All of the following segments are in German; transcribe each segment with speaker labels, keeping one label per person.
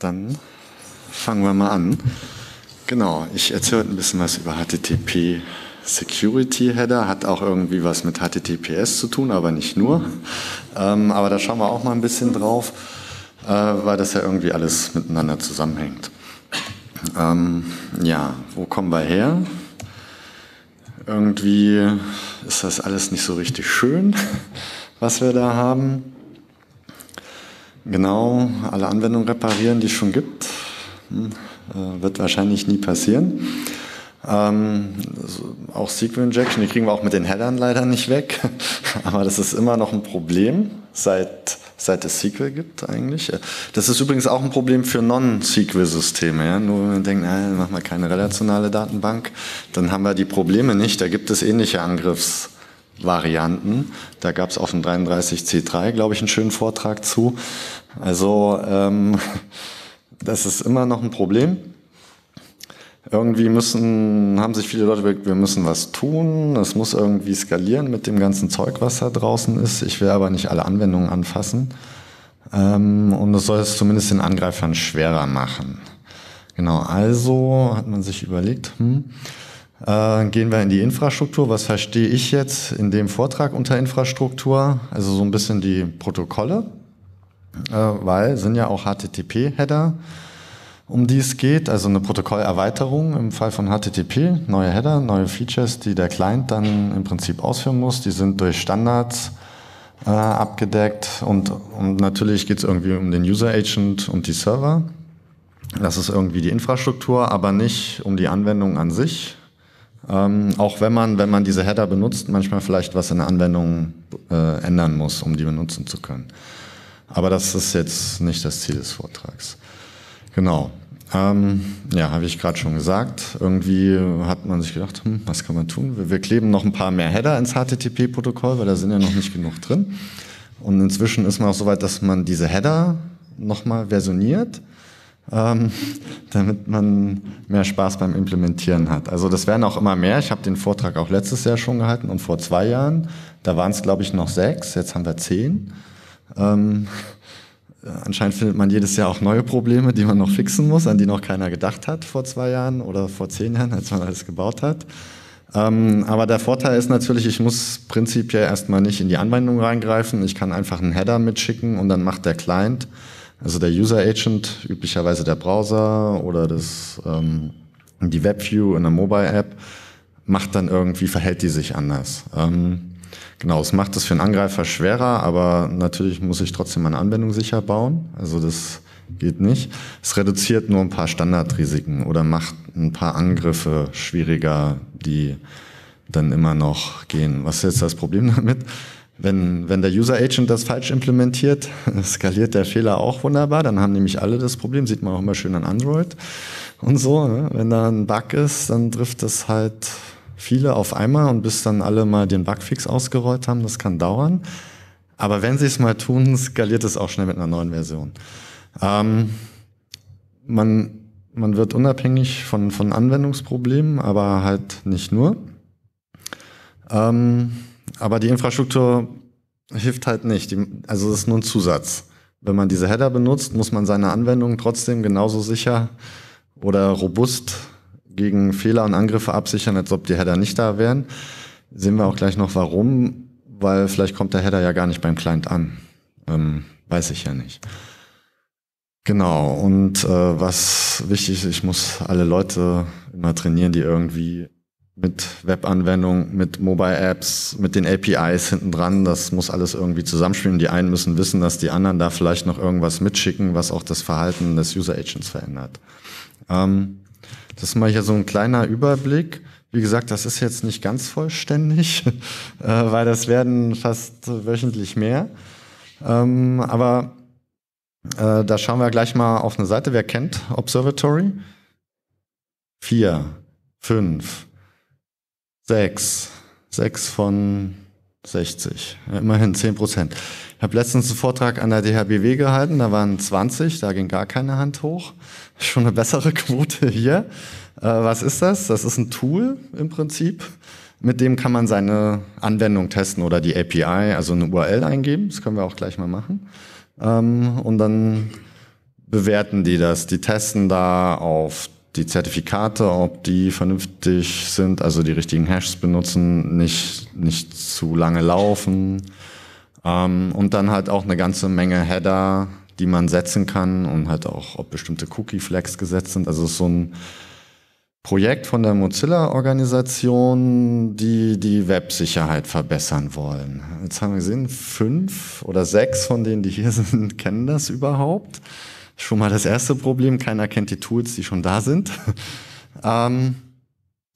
Speaker 1: Dann fangen wir mal an. Genau, ich erzähle heute ein bisschen was über HTTP Security Header, hat auch irgendwie was mit HTTPS zu tun, aber nicht nur. Ähm, aber da schauen wir auch mal ein bisschen drauf, äh, weil das ja irgendwie alles miteinander zusammenhängt. Ähm, ja, wo kommen wir her? Irgendwie ist das alles nicht so richtig schön, was wir da haben. Genau, alle Anwendungen reparieren, die es schon gibt. Hm, äh, wird wahrscheinlich nie passieren. Ähm, auch SQL Injection, die kriegen wir auch mit den Headern leider nicht weg. Aber das ist immer noch ein Problem, seit, seit es SQL gibt eigentlich. Äh, das ist übrigens auch ein Problem für Non-SQL-Systeme. Ja? Nur wenn wir denken, äh, na, machen wir keine relationale Datenbank, dann haben wir die Probleme nicht. Da gibt es ähnliche Angriffsvarianten. Da gab es auf dem 33C3, glaube ich, einen schönen Vortrag zu. Also ähm, das ist immer noch ein Problem. Irgendwie müssen, haben sich viele Leute überlegt, wir müssen was tun, es muss irgendwie skalieren mit dem ganzen Zeug, was da draußen ist. Ich will aber nicht alle Anwendungen anfassen. Ähm, und es soll es zumindest den Angreifern schwerer machen. Genau, also hat man sich überlegt, hm, äh, gehen wir in die Infrastruktur. Was verstehe ich jetzt in dem Vortrag unter Infrastruktur? Also so ein bisschen die Protokolle, äh, weil sind ja auch HTTP-Header, um die es geht, also eine Protokollerweiterung im Fall von HTTP, neue Header, neue Features, die der Client dann im Prinzip ausführen muss. Die sind durch Standards äh, abgedeckt und, und natürlich geht es irgendwie um den User Agent und die Server. Das ist irgendwie die Infrastruktur, aber nicht um die Anwendung an sich. Ähm, auch wenn man, wenn man diese Header benutzt, manchmal vielleicht was in der Anwendung äh, ändern muss, um die benutzen zu können. Aber das ist jetzt nicht das Ziel des Vortrags. Genau. Ähm, ja, habe ich gerade schon gesagt. Irgendwie hat man sich gedacht, hm, was kann man tun? Wir, wir kleben noch ein paar mehr Header ins HTTP-Protokoll, weil da sind ja noch nicht genug drin. Und inzwischen ist man auch so weit, dass man diese Header nochmal versioniert, ähm, damit man mehr Spaß beim Implementieren hat. Also das werden auch immer mehr. Ich habe den Vortrag auch letztes Jahr schon gehalten und vor zwei Jahren. Da waren es, glaube ich, noch sechs, jetzt haben wir zehn. Ähm, äh, anscheinend findet man jedes Jahr auch neue Probleme, die man noch fixen muss, an die noch keiner gedacht hat vor zwei Jahren oder vor zehn Jahren, als man alles gebaut hat. Ähm, aber der Vorteil ist natürlich, ich muss prinzipiell erstmal nicht in die Anwendung reingreifen. Ich kann einfach einen Header mitschicken und dann macht der Client, also der User Agent, üblicherweise der Browser oder das, ähm, die Webview in der Mobile App, macht dann irgendwie, verhält die sich anders. Ähm, genau, es macht es für einen Angreifer schwerer, aber natürlich muss ich trotzdem meine Anwendung sicher bauen. Also das geht nicht. Es reduziert nur ein paar Standardrisiken oder macht ein paar Angriffe schwieriger, die dann immer noch gehen. Was ist jetzt das Problem damit? Wenn, wenn der User Agent das falsch implementiert, skaliert der Fehler auch wunderbar. Dann haben nämlich alle das Problem. Sieht man auch immer schön an Android und so. Ne? Wenn da ein Bug ist, dann trifft das halt viele auf einmal und bis dann alle mal den Bugfix ausgerollt haben, das kann dauern. Aber wenn sie es mal tun, skaliert es auch schnell mit einer neuen Version. Ähm, man, man wird unabhängig von, von Anwendungsproblemen, aber halt nicht nur. Ähm, aber die Infrastruktur hilft halt nicht. Die, also das ist nur ein Zusatz. Wenn man diese Header benutzt, muss man seine Anwendung trotzdem genauso sicher oder robust gegen Fehler und Angriffe absichern, als ob die Header nicht da wären. Sehen wir auch gleich noch warum, weil vielleicht kommt der Header ja gar nicht beim Client an. Ähm, weiß ich ja nicht. Genau, und äh, was wichtig ist, ich muss alle Leute immer trainieren, die irgendwie mit Webanwendungen, mit Mobile-Apps, mit den APIs hinten dran, das muss alles irgendwie zusammenspielen. Die einen müssen wissen, dass die anderen da vielleicht noch irgendwas mitschicken, was auch das Verhalten des User-Agents verändert. Ähm, das ist mal hier so ein kleiner Überblick. Wie gesagt, das ist jetzt nicht ganz vollständig, äh, weil das werden fast wöchentlich mehr. Ähm, aber äh, da schauen wir gleich mal auf eine Seite. Wer kennt Observatory? Vier, fünf, sechs, sechs von 60, immerhin 10 Prozent. Ich habe letztens einen Vortrag an der DHBW gehalten, da waren 20, da ging gar keine Hand hoch. Schon eine bessere Quote hier. Äh, was ist das? Das ist ein Tool im Prinzip, mit dem kann man seine Anwendung testen oder die API, also eine URL eingeben, das können wir auch gleich mal machen. Ähm, und dann bewerten die das. Die testen da auf die Zertifikate, ob die vernünftig sind, also die richtigen Hashes benutzen, nicht, nicht zu lange laufen. Ähm, und dann halt auch eine ganze Menge Header, die man setzen kann und halt auch, ob bestimmte cookie flex gesetzt sind. Also es ist so ein Projekt von der Mozilla-Organisation, die die Websicherheit verbessern wollen. Jetzt haben wir gesehen, fünf oder sechs von denen, die hier sind, kennen das überhaupt schon mal das erste Problem. Keiner kennt die Tools, die schon da sind. ähm,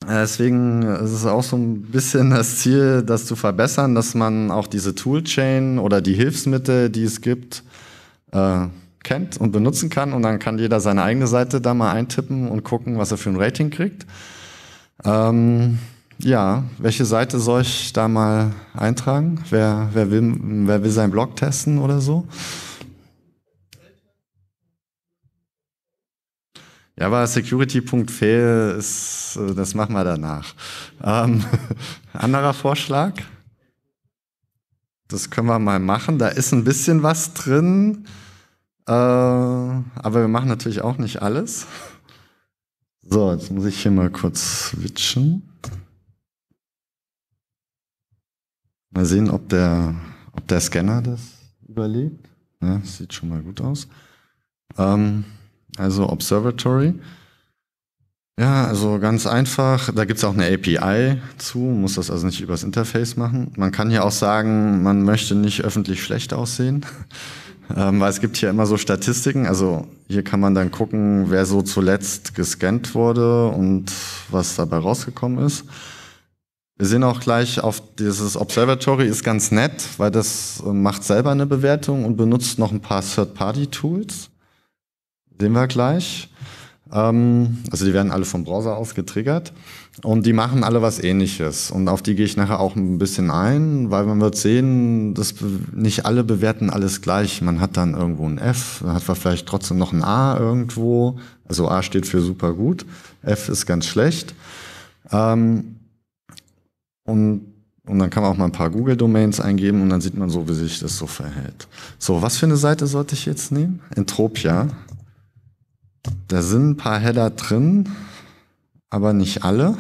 Speaker 1: äh, deswegen ist es auch so ein bisschen das Ziel, das zu verbessern, dass man auch diese Toolchain oder die Hilfsmittel, die es gibt, äh, kennt und benutzen kann. Und dann kann jeder seine eigene Seite da mal eintippen und gucken, was er für ein Rating kriegt. Ähm, ja, welche Seite soll ich da mal eintragen? Wer, wer, will, wer will seinen Blog testen oder so? Ja, aber Security.fail ist, äh, das machen wir danach. Ähm, anderer Vorschlag? Das können wir mal machen. Da ist ein bisschen was drin. Äh, aber wir machen natürlich auch nicht alles. So, jetzt muss ich hier mal kurz switchen. Mal sehen, ob der, ob der Scanner das überlebt. Ja, sieht schon mal gut aus. Ähm, also Observatory. Ja, also ganz einfach. Da gibt's auch eine API zu, muss das also nicht übers Interface machen. Man kann hier auch sagen, man möchte nicht öffentlich schlecht aussehen, ähm, weil es gibt hier immer so Statistiken. Also hier kann man dann gucken, wer so zuletzt gescannt wurde und was dabei rausgekommen ist. Wir sehen auch gleich auf dieses Observatory ist ganz nett, weil das äh, macht selber eine Bewertung und benutzt noch ein paar Third-Party-Tools. Sehen wir gleich. Ähm, also die werden alle vom Browser aus getriggert und die machen alle was ähnliches. Und auf die gehe ich nachher auch ein bisschen ein, weil man wird sehen, dass nicht alle bewerten alles gleich. Man hat dann irgendwo ein F, dann hat man vielleicht trotzdem noch ein A irgendwo. Also A steht für super gut, F ist ganz schlecht. Ähm, und, und dann kann man auch mal ein paar Google-Domains eingeben und dann sieht man so, wie sich das so verhält. So, was für eine Seite sollte ich jetzt nehmen? Entropia. Da sind ein paar Header drin, aber nicht alle.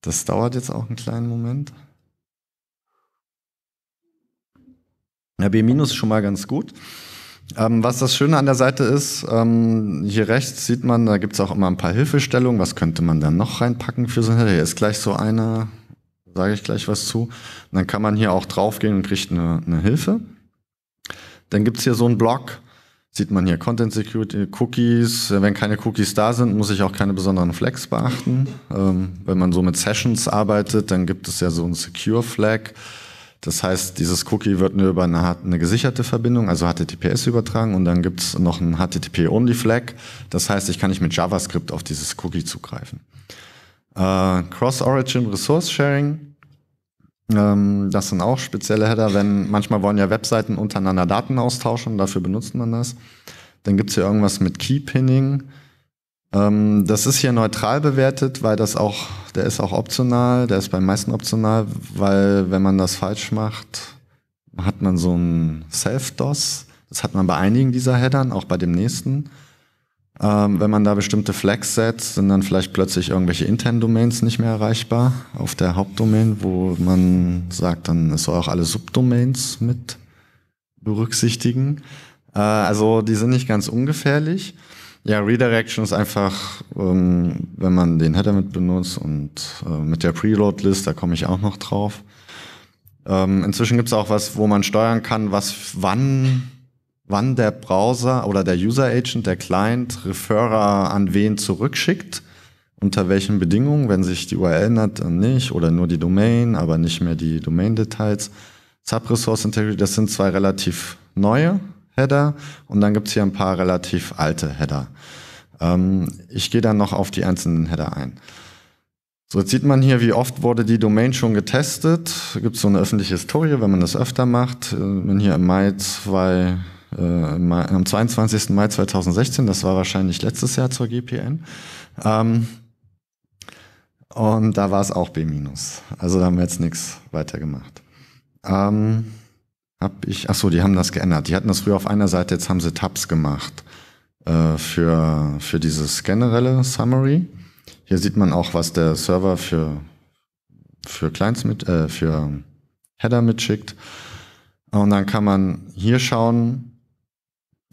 Speaker 1: Das dauert jetzt auch einen kleinen Moment. Ja, B- ist schon mal ganz gut. Ähm, was das Schöne an der Seite ist, ähm, hier rechts sieht man, da gibt es auch immer ein paar Hilfestellungen. Was könnte man dann noch reinpacken für so ein Header? Hier ist gleich so einer, sage ich gleich was zu. Und dann kann man hier auch draufgehen und kriegt eine, eine Hilfe. Dann gibt es hier so einen Blog, Sieht man hier Content Security, Cookies. Äh, wenn keine Cookies da sind, muss ich auch keine besonderen Flags beachten. Ähm, wenn man so mit Sessions arbeitet, dann gibt es ja so ein Secure Flag. Das heißt, dieses Cookie wird nur über eine, eine gesicherte Verbindung, also HTTPS übertragen und dann gibt es noch einen HTTP-Only-Flag. Das heißt, ich kann nicht mit JavaScript auf dieses Cookie zugreifen. Äh, Cross-Origin Resource Sharing ähm, das sind auch spezielle Header, wenn manchmal wollen ja Webseiten untereinander Daten austauschen, dafür benutzt man das. Dann gibt es hier irgendwas mit Keypinning. Ähm, das ist hier neutral bewertet, weil das auch, der ist auch optional, der ist beim meisten optional, weil wenn man das falsch macht, hat man so ein Self-DOS. Das hat man bei einigen dieser Headern, auch bei dem nächsten. Ähm, wenn man da bestimmte Flags setzt, sind dann vielleicht plötzlich irgendwelche internen Domains nicht mehr erreichbar auf der Hauptdomain, wo man sagt, dann soll auch alle Subdomains mit berücksichtigen. Äh, also die sind nicht ganz ungefährlich. Ja, Redirection ist einfach, ähm, wenn man den Header mit benutzt und äh, mit der Preload-List, da komme ich auch noch drauf. Ähm, inzwischen gibt es auch was, wo man steuern kann, was wann wann der Browser oder der User Agent, der Client, Referrer an wen zurückschickt, unter welchen Bedingungen, wenn sich die URL ändert, dann nicht, oder nur die Domain, aber nicht mehr die Domain-Details. Sub-Resource Integrity, das sind zwei relativ neue Header und dann gibt es hier ein paar relativ alte Header. Ähm, ich gehe dann noch auf die einzelnen Header ein. So, jetzt sieht man hier, wie oft wurde die Domain schon getestet. Gibt so eine öffentliche Historie, wenn man das öfter macht. Äh, wenn hier im Mai 2000 äh, am 22. Mai 2016, das war wahrscheinlich letztes Jahr zur GPN. Ähm, und da war es auch B-. Also da haben wir jetzt nichts weiter gemacht. Ähm, hab ich, achso, die haben das geändert. Die hatten das früher auf einer Seite, jetzt haben sie Tabs gemacht äh, für, für dieses generelle Summary. Hier sieht man auch, was der Server für, für Clients mit, äh, für Header mitschickt. Und dann kann man hier schauen,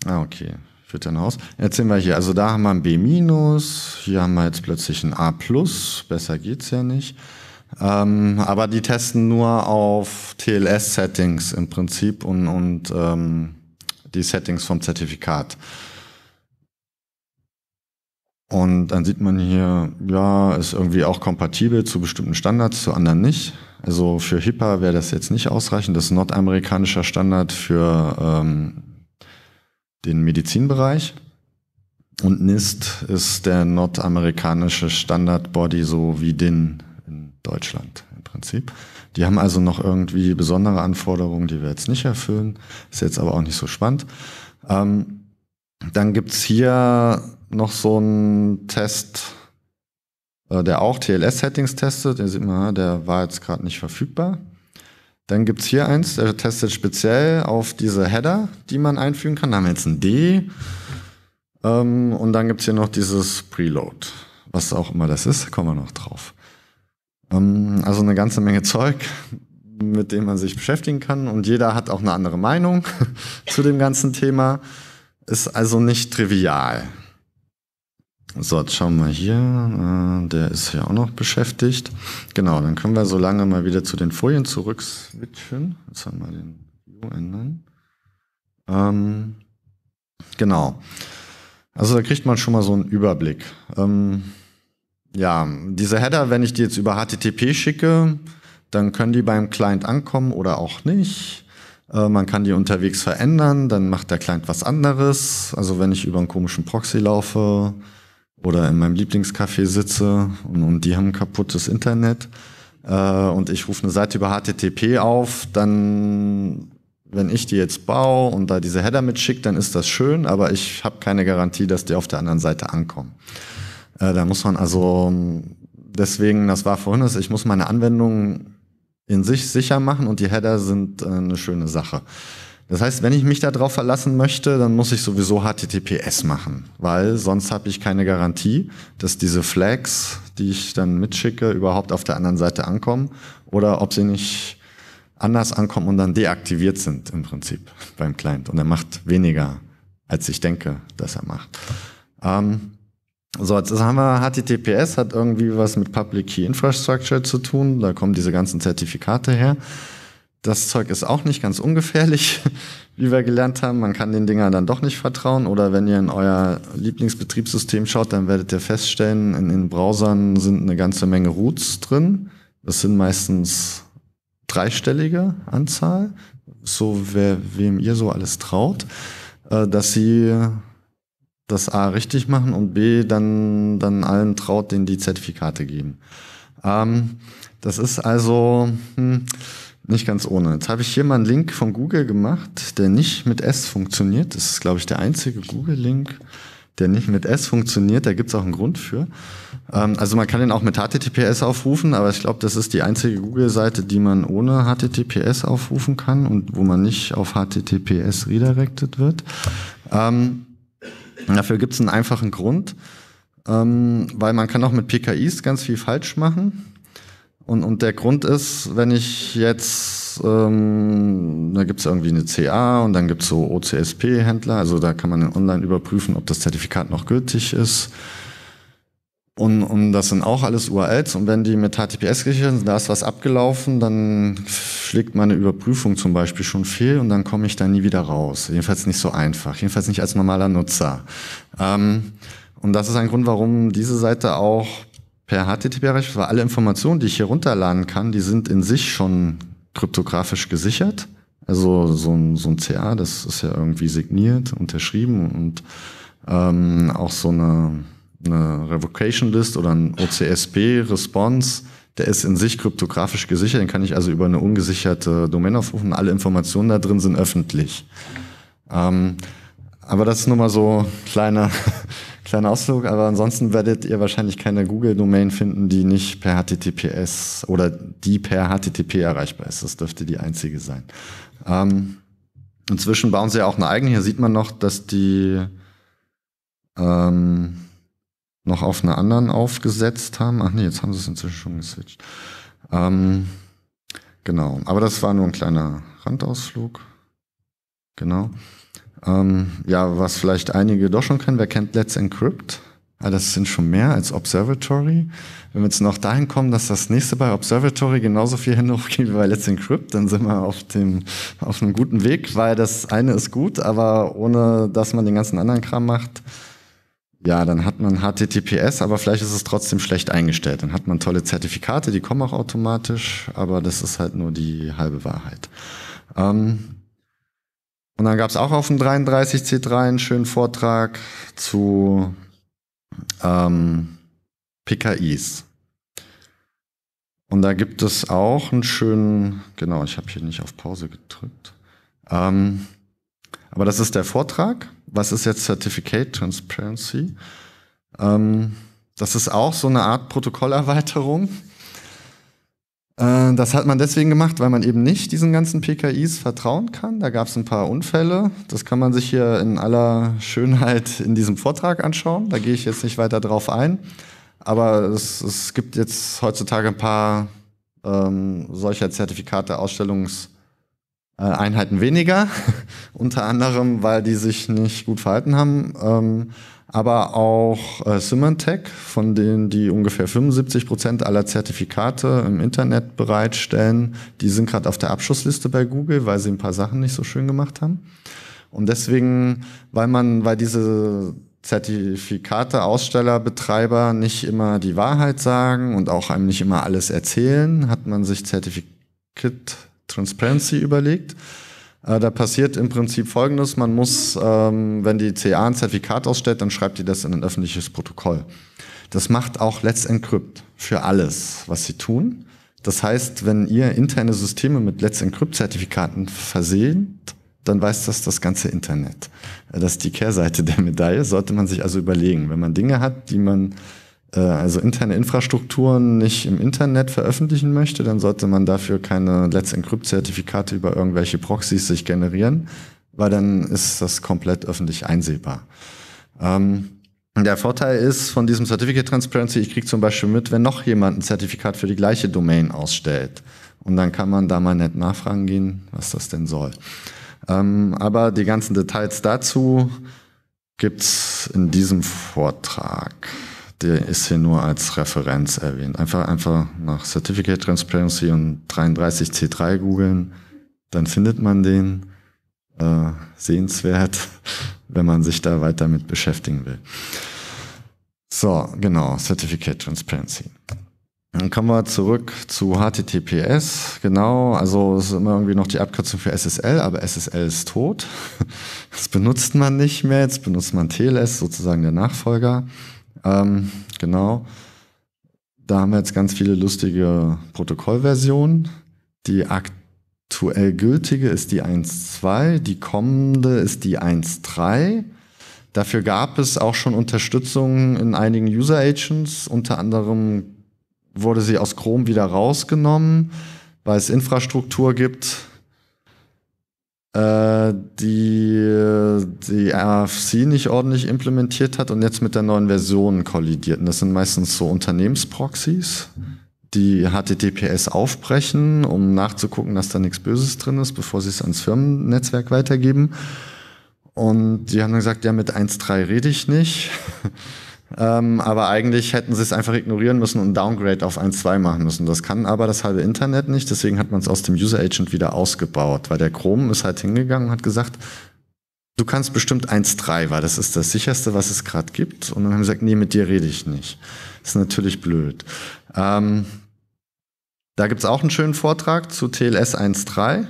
Speaker 1: Ah, okay. Führt dann Jetzt sehen wir hier. Also da haben wir ein B-, hier haben wir jetzt plötzlich ein A+, besser geht's ja nicht. Ähm, aber die testen nur auf TLS-Settings im Prinzip und, und ähm, die Settings vom Zertifikat. Und dann sieht man hier, ja, ist irgendwie auch kompatibel zu bestimmten Standards, zu anderen nicht. Also für HIPAA wäre das jetzt nicht ausreichend. Das ist nordamerikanischer Standard für ähm, den Medizinbereich. Und NIST ist der nordamerikanische Standardbody, so wie DIN in Deutschland im Prinzip. Die haben also noch irgendwie besondere Anforderungen, die wir jetzt nicht erfüllen. Ist jetzt aber auch nicht so spannend. Ähm, dann gibt's hier noch so einen Test, äh, der auch TLS-Settings testet. Den sieht man, der war jetzt gerade nicht verfügbar. Dann gibt es hier eins, der testet speziell auf diese Header, die man einfügen kann. Da haben wir jetzt ein D. Ähm, und dann gibt es hier noch dieses Preload. Was auch immer das ist, kommen wir noch drauf. Ähm, also eine ganze Menge Zeug, mit dem man sich beschäftigen kann. Und jeder hat auch eine andere Meinung zu dem ganzen Thema. Ist also nicht trivial. So, jetzt schauen wir hier. Äh, der ist ja auch noch beschäftigt. Genau, dann können wir so lange mal wieder zu den Folien zurück switchen. Jetzt haben wir den View ändern. Ähm, genau. Also da kriegt man schon mal so einen Überblick. Ähm, ja, diese Header, wenn ich die jetzt über HTTP schicke, dann können die beim Client ankommen oder auch nicht. Äh, man kann die unterwegs verändern, dann macht der Client was anderes. Also wenn ich über einen komischen Proxy laufe, oder in meinem Lieblingscafé sitze und, und die haben kaputtes Internet äh, und ich rufe eine Seite über HTTP auf, dann wenn ich die jetzt baue und da diese Header mitschicke, dann ist das schön, aber ich habe keine Garantie, dass die auf der anderen Seite ankommen. Äh, da muss man also deswegen, das war vorhin, das, ich muss meine Anwendung in sich sicher machen und die Header sind äh, eine schöne Sache. Das heißt, wenn ich mich darauf verlassen möchte, dann muss ich sowieso HTTPS machen, weil sonst habe ich keine Garantie, dass diese Flags, die ich dann mitschicke, überhaupt auf der anderen Seite ankommen oder ob sie nicht anders ankommen und dann deaktiviert sind im Prinzip beim Client. Und er macht weniger, als ich denke, dass er macht. Ähm, so, jetzt haben wir HTTPS, hat irgendwie was mit Public Key Infrastructure zu tun. Da kommen diese ganzen Zertifikate her das Zeug ist auch nicht ganz ungefährlich, wie wir gelernt haben. Man kann den Dingern dann doch nicht vertrauen. Oder wenn ihr in euer Lieblingsbetriebssystem schaut, dann werdet ihr feststellen, in den Browsern sind eine ganze Menge Roots drin. Das sind meistens dreistellige Anzahl, so wer, wem ihr so alles traut, äh, dass sie das A richtig machen und B dann, dann allen traut, denen die Zertifikate geben. Ähm, das ist also... Hm, nicht ganz ohne. Jetzt habe ich hier mal einen Link von Google gemacht, der nicht mit S funktioniert. Das ist, glaube ich, der einzige Google-Link, der nicht mit S funktioniert. Da gibt es auch einen Grund für. Ähm, also man kann den auch mit HTTPS aufrufen, aber ich glaube, das ist die einzige Google-Seite, die man ohne HTTPS aufrufen kann und wo man nicht auf HTTPS redirected wird. Ähm, dafür gibt es einen einfachen Grund, ähm, weil man kann auch mit PKIs ganz viel falsch machen. Und, und der Grund ist, wenn ich jetzt, ähm, da gibt es irgendwie eine CA und dann gibt es so OCSP-Händler, also da kann man online überprüfen, ob das Zertifikat noch gültig ist. Und, und das sind auch alles URLs. Und wenn die mit HTTPS gesichert sind, da ist was abgelaufen, dann schlägt meine Überprüfung zum Beispiel schon fehl und dann komme ich da nie wieder raus. Jedenfalls nicht so einfach. Jedenfalls nicht als normaler Nutzer. Ähm, und das ist ein Grund, warum diese Seite auch per HTTP-Recht, weil alle Informationen, die ich hier runterladen kann, die sind in sich schon kryptografisch gesichert. Also so ein, so ein CA, das ist ja irgendwie signiert, unterschrieben und ähm, auch so eine, eine Revocation List oder ein OCSP-Response, der ist in sich kryptografisch gesichert, den kann ich also über eine ungesicherte Domain aufrufen. Alle Informationen da drin sind öffentlich. Ähm, aber das ist nur mal so kleiner kleiner Ausflug, aber ansonsten werdet ihr wahrscheinlich keine Google-Domain finden, die nicht per HTTPS oder die per HTTP erreichbar ist. Das dürfte die einzige sein. Ähm, inzwischen bauen sie ja auch eine eigene. Hier sieht man noch, dass die ähm, noch auf einer anderen aufgesetzt haben. Ach nee, jetzt haben sie es inzwischen schon geswitcht. Ähm, genau, aber das war nur ein kleiner Randausflug. Genau. Ähm, ja, was vielleicht einige doch schon kennen, wer kennt Let's Encrypt? Ah, das sind schon mehr als Observatory. Wenn wir jetzt noch dahin kommen, dass das nächste bei Observatory genauso viel Hände hochgeht wie bei Let's Encrypt, dann sind wir auf, dem, auf einem guten Weg, weil das eine ist gut, aber ohne dass man den ganzen anderen Kram macht, ja, dann hat man HTTPS, aber vielleicht ist es trotzdem schlecht eingestellt. Dann hat man tolle Zertifikate, die kommen auch automatisch, aber das ist halt nur die halbe Wahrheit. Ähm, und dann gab es auch auf dem 33C3 einen schönen Vortrag zu ähm, PKIs. Und da gibt es auch einen schönen, genau, ich habe hier nicht auf Pause gedrückt. Ähm, aber das ist der Vortrag. Was ist jetzt Certificate Transparency? Ähm, das ist auch so eine Art Protokollerweiterung. Äh, das hat man deswegen gemacht, weil man eben nicht diesen ganzen PKIs vertrauen kann. Da gab es ein paar Unfälle. Das kann man sich hier in aller Schönheit in diesem Vortrag anschauen. Da gehe ich jetzt nicht weiter drauf ein. Aber es, es gibt jetzt heutzutage ein paar ähm, solcher Zertifikate, Ausstellungseinheiten weniger. Unter anderem, weil die sich nicht gut verhalten haben. Ähm, aber auch äh, Symantec, von denen die ungefähr 75 Prozent aller Zertifikate im Internet bereitstellen. Die sind gerade auf der Abschussliste bei Google, weil sie ein paar Sachen nicht so schön gemacht haben. Und deswegen, weil man, weil diese Zertifikate, Aussteller, Betreiber nicht immer die Wahrheit sagen und auch einem nicht immer alles erzählen, hat man sich Zertifikat Transparency überlegt äh, da passiert im Prinzip Folgendes, man muss, ähm, wenn die CA ein Zertifikat ausstellt, dann schreibt die das in ein öffentliches Protokoll. Das macht auch Let's Encrypt für alles, was sie tun. Das heißt, wenn ihr interne Systeme mit Let's Encrypt-Zertifikaten versehen, dann weiß das das ganze Internet. Äh, das ist die Kehrseite der Medaille, sollte man sich also überlegen. Wenn man Dinge hat, die man äh, also interne Infrastrukturen nicht im Internet veröffentlichen möchte, dann sollte man dafür keine Let's Encrypt-Zertifikate über irgendwelche Proxys sich generieren, weil dann ist das komplett öffentlich einsehbar. Ähm, der Vorteil ist von diesem Certificate Transparency, ich kriege zum Beispiel mit, wenn noch jemand ein Zertifikat für die gleiche Domain ausstellt. Und dann kann man da mal nett nachfragen gehen, was das denn soll. Ähm, aber die ganzen Details dazu gibt's in diesem Vortrag der ist hier nur als Referenz erwähnt. Einfach, einfach nach Certificate Transparency und 33C3 googeln, dann findet man den. Äh, sehenswert, wenn man sich da weiter mit beschäftigen will. So, genau, Certificate Transparency. Dann kommen wir zurück zu HTTPS. Genau, also es ist immer irgendwie noch die Abkürzung für SSL, aber SSL ist tot. Das benutzt man nicht mehr, jetzt benutzt man TLS, sozusagen der Nachfolger. Ähm, genau. Da haben wir jetzt ganz viele lustige Protokollversionen. Die aktuell gültige ist die 1.2, die kommende ist die 1.3. Dafür gab es auch schon Unterstützung in einigen User Agents. Unter anderem wurde sie aus Chrome wieder rausgenommen, weil es Infrastruktur gibt äh, die die AFC nicht ordentlich implementiert hat und jetzt mit der neuen Version kollidiert. Und das sind meistens so Unternehmensproxys, die HTTPS aufbrechen, um nachzugucken, dass da nichts Böses drin ist, bevor sie es ans Firmennetzwerk weitergeben. Und die haben dann gesagt, ja, mit 1.3 rede ich nicht. Ähm, aber eigentlich hätten sie es einfach ignorieren müssen und Downgrade auf 1.2 machen müssen. Das kann aber das halbe Internet nicht, deswegen hat man es aus dem User Agent wieder ausgebaut, weil der Chrome ist halt hingegangen und hat gesagt, du kannst bestimmt 1.3, weil das ist das sicherste, was es gerade gibt. Und dann haben sie gesagt, nee, mit dir rede ich nicht. Das ist natürlich blöd. Ähm, da gibt es auch einen schönen Vortrag zu TLS 1.3.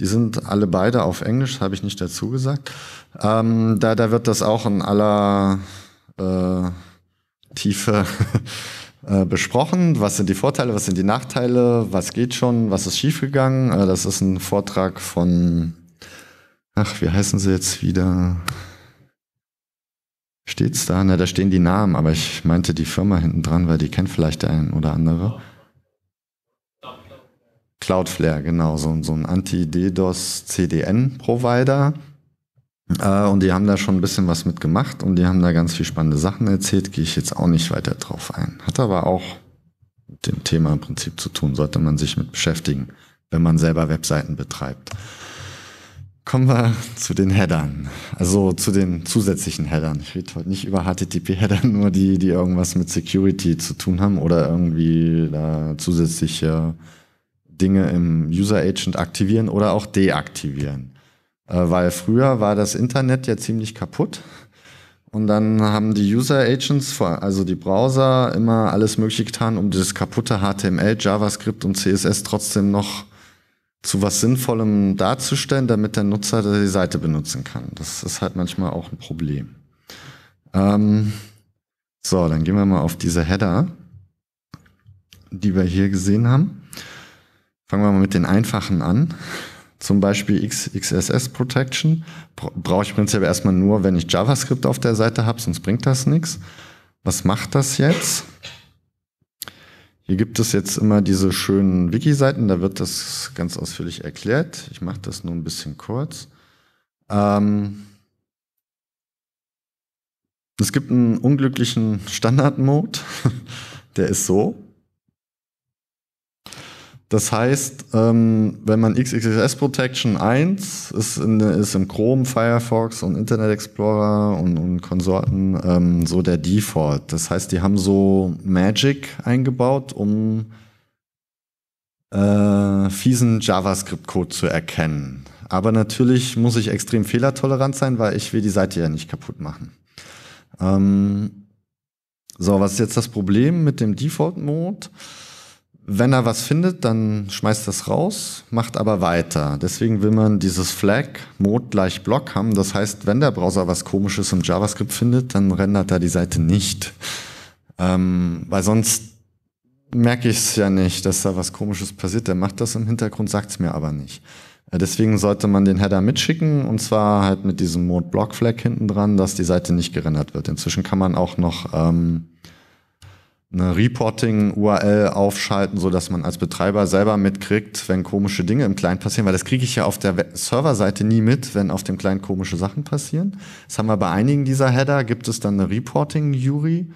Speaker 1: Die sind alle beide auf Englisch, habe ich nicht dazu gesagt. Ähm, da, da wird das auch in aller äh, Tiefe äh, besprochen. Was sind die Vorteile, was sind die Nachteile, was geht schon, was ist schiefgegangen. Äh, das ist ein Vortrag von, ach, wie heißen sie jetzt wieder? Steht's da? Na, da stehen die Namen, aber ich meinte die Firma hinten dran, weil die kennt vielleicht der ein oder andere. Cloudflare, genau, so, so ein Anti-DDoS-CDN-Provider. Äh, und die haben da schon ein bisschen was mitgemacht und die haben da ganz viel spannende Sachen erzählt, gehe ich jetzt auch nicht weiter drauf ein. Hat aber auch mit dem Thema im Prinzip zu tun, sollte man sich mit beschäftigen, wenn man selber Webseiten betreibt. Kommen wir zu den Headern, also zu den zusätzlichen Headern. Ich rede heute nicht über HTTP-Header, nur die, die irgendwas mit Security zu tun haben oder irgendwie da zusätzliche Dinge im User Agent aktivieren oder auch deaktivieren. Äh, weil früher war das Internet ja ziemlich kaputt. Und dann haben die User Agents, also die Browser, immer alles Mögliche getan, um das kaputte HTML, JavaScript und CSS trotzdem noch zu was Sinnvollem darzustellen, damit der Nutzer die Seite benutzen kann. Das ist halt manchmal auch ein Problem. Ähm so, dann gehen wir mal auf diese Header, die wir hier gesehen haben. Fangen wir mal mit den einfachen an zum Beispiel XSS Protection brauche ich prinzipiell erstmal nur, wenn ich JavaScript auf der Seite habe, sonst bringt das nichts. Was macht das jetzt? Hier gibt es jetzt immer diese schönen Wiki-Seiten, da wird das ganz ausführlich erklärt. Ich mache das nur ein bisschen kurz. Ähm es gibt einen unglücklichen Standard-Mode, der ist so. Das heißt, ähm, wenn man XXS Protection 1 ist, in, ist im Chrome, Firefox und Internet Explorer und, und Konsorten ähm, so der Default. Das heißt, die haben so Magic eingebaut, um äh, fiesen JavaScript-Code zu erkennen. Aber natürlich muss ich extrem fehlertolerant sein, weil ich will die Seite ja nicht kaputt machen. Ähm, so, was ist jetzt das Problem mit dem Default-Mode? Wenn er was findet, dann schmeißt das raus, macht aber weiter. Deswegen will man dieses Flag Mode gleich Block haben. Das heißt, wenn der Browser was Komisches im JavaScript findet, dann rendert er die Seite nicht. Ähm, weil sonst merke ich es ja nicht, dass da was Komisches passiert. Der macht das im Hintergrund, sagt es mir aber nicht. Äh, deswegen sollte man den Header mitschicken und zwar halt mit diesem Mode Block Flag hinten dran, dass die Seite nicht gerendert wird. Inzwischen kann man auch noch ähm, eine Reporting-URL aufschalten, so dass man als Betreiber selber mitkriegt, wenn komische Dinge im Client passieren, weil das kriege ich ja auf der Serverseite nie mit, wenn auf dem Client komische Sachen passieren. Das haben wir bei einigen dieser Header, gibt es dann eine Reporting-URI,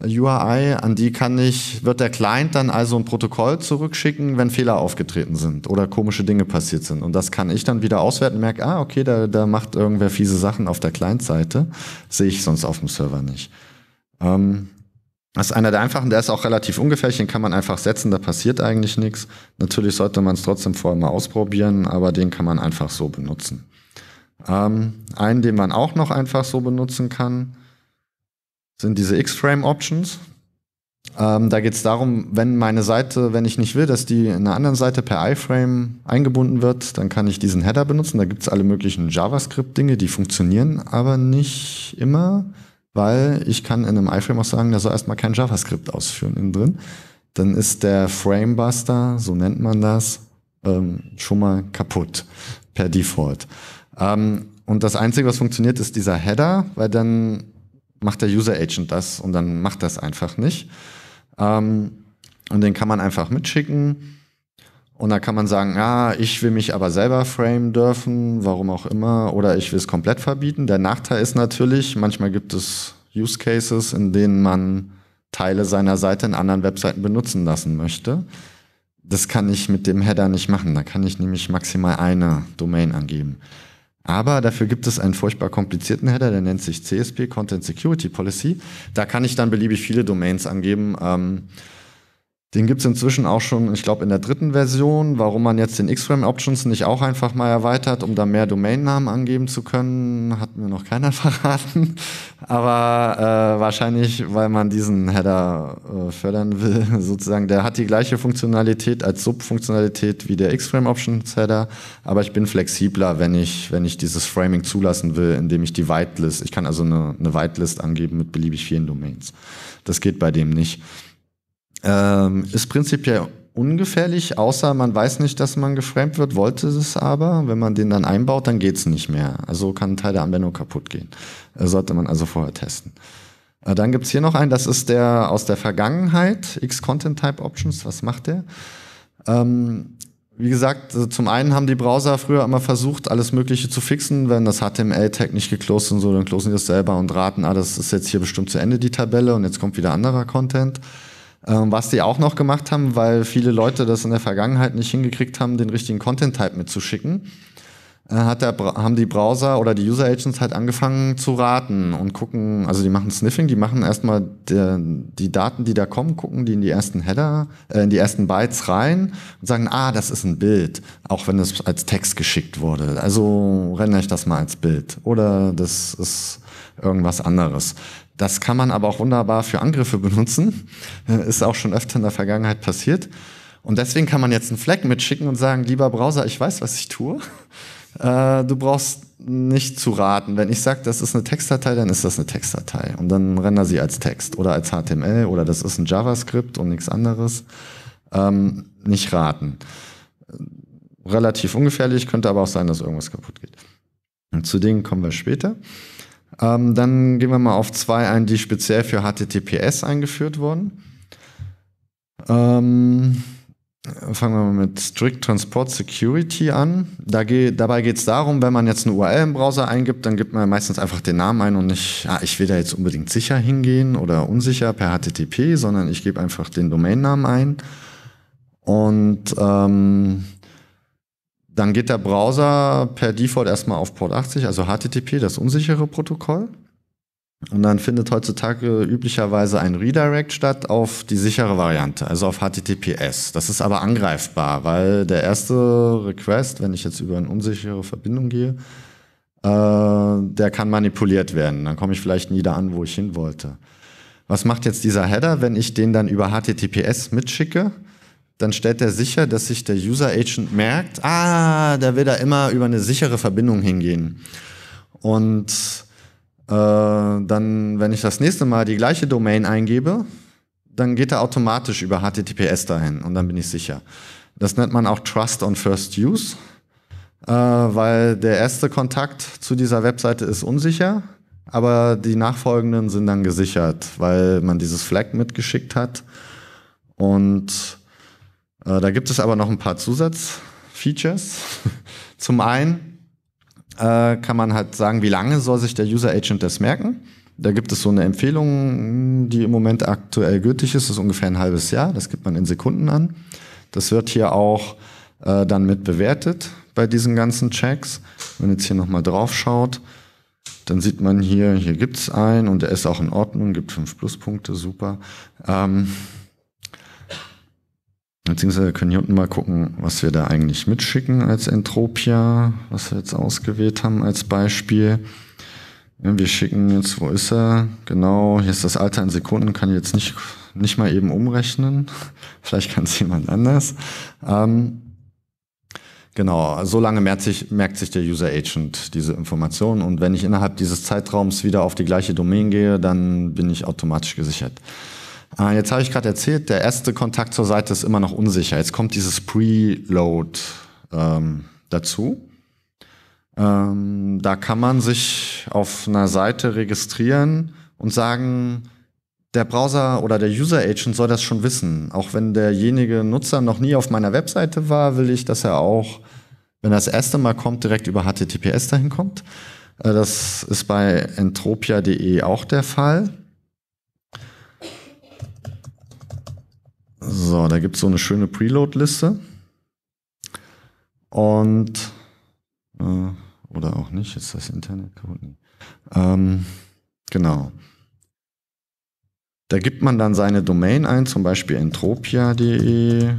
Speaker 1: äh, URI, an die kann ich, wird der Client dann also ein Protokoll zurückschicken, wenn Fehler aufgetreten sind oder komische Dinge passiert sind. Und das kann ich dann wieder auswerten, merke, ah, okay, da, da macht irgendwer fiese Sachen auf der Client-Seite, sehe ich sonst auf dem Server nicht. Ähm, das ist einer der einfachen, der ist auch relativ ungefährlich, den kann man einfach setzen, da passiert eigentlich nichts. Natürlich sollte man es trotzdem vorher mal ausprobieren, aber den kann man einfach so benutzen. Ähm, einen, den man auch noch einfach so benutzen kann, sind diese X-Frame-Options. Ähm, da geht es darum, wenn meine Seite, wenn ich nicht will, dass die in einer anderen Seite per iFrame eingebunden wird, dann kann ich diesen Header benutzen. Da gibt es alle möglichen JavaScript-Dinge, die funktionieren aber nicht immer weil ich kann in einem iframe auch sagen, da soll erstmal kein JavaScript ausführen innen drin. Dann ist der Framebuster, so nennt man das, ähm, schon mal kaputt per Default. Ähm, und das Einzige, was funktioniert, ist dieser Header, weil dann macht der User Agent das und dann macht das einfach nicht. Ähm, und den kann man einfach mitschicken. Und da kann man sagen, ja, ich will mich aber selber framen dürfen, warum auch immer, oder ich will es komplett verbieten. Der Nachteil ist natürlich, manchmal gibt es Use Cases, in denen man Teile seiner Seite in anderen Webseiten benutzen lassen möchte. Das kann ich mit dem Header nicht machen. Da kann ich nämlich maximal eine Domain angeben. Aber dafür gibt es einen furchtbar komplizierten Header, der nennt sich CSP, Content Security Policy. Da kann ich dann beliebig viele Domains angeben. Ähm, den gibt es inzwischen auch schon, ich glaube, in der dritten Version. Warum man jetzt den X-Frame Options nicht auch einfach mal erweitert, um da mehr Domainnamen angeben zu können, hat mir noch keiner verraten. Aber äh, wahrscheinlich, weil man diesen Header äh, fördern will, sozusagen. Der hat die gleiche Funktionalität als Subfunktionalität wie der X-Frame Options Header. Aber ich bin flexibler, wenn ich, wenn ich dieses Framing zulassen will, indem ich die Whitelist, ich kann also eine, eine Whitelist angeben mit beliebig vielen Domains. Das geht bei dem nicht. Ähm, ist prinzipiell ungefährlich, außer man weiß nicht, dass man geframed wird, wollte es aber. Wenn man den dann einbaut, dann geht's nicht mehr. Also kann ein Teil der Anwendung kaputt gehen. Äh, sollte man also vorher testen. Äh, dann gibt's hier noch einen, das ist der aus der Vergangenheit, X-Content-Type-Options, was macht der? Ähm, wie gesagt, also zum einen haben die Browser früher immer versucht, alles Mögliche zu fixen. Wenn das HTML-Tag nicht geclosed und so, dann closen die das selber und raten, ah, das ist jetzt hier bestimmt zu Ende die Tabelle und jetzt kommt wieder anderer Content. Ähm, was die auch noch gemacht haben, weil viele Leute das in der Vergangenheit nicht hingekriegt haben, den richtigen Content-Type mitzuschicken, äh, hat der, haben die Browser oder die User-Agents halt angefangen zu raten und gucken, also die machen Sniffing, die machen erstmal die, die Daten, die da kommen, gucken die in die ersten Header, äh, in die ersten Bytes rein und sagen, ah, das ist ein Bild, auch wenn es als Text geschickt wurde. Also rendere ich das mal als Bild oder das ist irgendwas anderes. Das kann man aber auch wunderbar für Angriffe benutzen. Äh, ist auch schon öfter in der Vergangenheit passiert. Und deswegen kann man jetzt einen Flag mitschicken und sagen, lieber Browser, ich weiß, was ich tue. Äh, du brauchst nicht zu raten. Wenn ich sage, das ist eine Textdatei, dann ist das eine Textdatei. Und dann render sie als Text oder als HTML oder das ist ein JavaScript und nichts anderes. Ähm, nicht raten. Relativ ungefährlich, könnte aber auch sein, dass irgendwas kaputt geht. Und zu denen kommen wir später. Ähm, dann gehen wir mal auf zwei ein, die speziell für HTTPS eingeführt wurden. Ähm, fangen wir mal mit Strict Transport Security an. Da ge dabei geht es darum, wenn man jetzt eine URL im Browser eingibt, dann gibt man meistens einfach den Namen ein und nicht, ah, ich will da jetzt unbedingt sicher hingehen oder unsicher per HTTP, sondern ich gebe einfach den Domainnamen ein. Und ähm, dann geht der Browser per Default erstmal auf Port 80, also HTTP, das unsichere Protokoll. Und dann findet heutzutage üblicherweise ein Redirect statt auf die sichere Variante, also auf HTTPS. Das ist aber angreifbar, weil der erste Request, wenn ich jetzt über eine unsichere Verbindung gehe, äh, der kann manipuliert werden. Dann komme ich vielleicht nie da an, wo ich hin wollte. Was macht jetzt dieser Header, wenn ich den dann über HTTPS mitschicke? dann stellt er sicher, dass sich der User Agent merkt, ah, da will er immer über eine sichere Verbindung hingehen. Und äh, dann, wenn ich das nächste Mal die gleiche Domain eingebe, dann geht er automatisch über HTTPS dahin und dann bin ich sicher. Das nennt man auch Trust on First Use, äh, weil der erste Kontakt zu dieser Webseite ist unsicher, aber die nachfolgenden sind dann gesichert, weil man dieses Flag mitgeschickt hat und äh, da gibt es aber noch ein paar Zusatzfeatures. Zum einen äh, kann man halt sagen, wie lange soll sich der User Agent das merken? Da gibt es so eine Empfehlung, die im Moment aktuell gültig ist, das ist ungefähr ein halbes Jahr, das gibt man in Sekunden an. Das wird hier auch äh, dann mit bewertet bei diesen ganzen Checks. Wenn jetzt hier nochmal drauf schaut, dann sieht man hier, hier gibt es einen und der ist auch in Ordnung, gibt fünf Pluspunkte, super. Ähm, Beziehungsweise können hier unten mal gucken, was wir da eigentlich mitschicken als Entropia, was wir jetzt ausgewählt haben als Beispiel. Wir schicken jetzt, wo ist er? Genau, hier ist das Alter in Sekunden, kann ich jetzt nicht, nicht mal eben umrechnen. Vielleicht kann es jemand anders. Ähm, genau, so lange merkt sich, merkt sich der User Agent diese Information und wenn ich innerhalb dieses Zeitraums wieder auf die gleiche Domain gehe, dann bin ich automatisch gesichert. Ah, jetzt habe ich gerade erzählt, der erste Kontakt zur Seite ist immer noch unsicher. Jetzt kommt dieses Preload ähm, dazu. Ähm, da kann man sich auf einer Seite registrieren und sagen, der Browser oder der User Agent soll das schon wissen. Auch wenn derjenige Nutzer noch nie auf meiner Webseite war, will ich, dass er auch, wenn er das erste Mal kommt, direkt über HTTPS dahin kommt. Äh, das ist bei entropia.de auch der Fall. So, da gibt es so eine schöne Preload-Liste. Und äh, oder auch nicht, ist das Internet kaputt? Ähm, genau. Da gibt man dann seine Domain ein, zum Beispiel entropia.de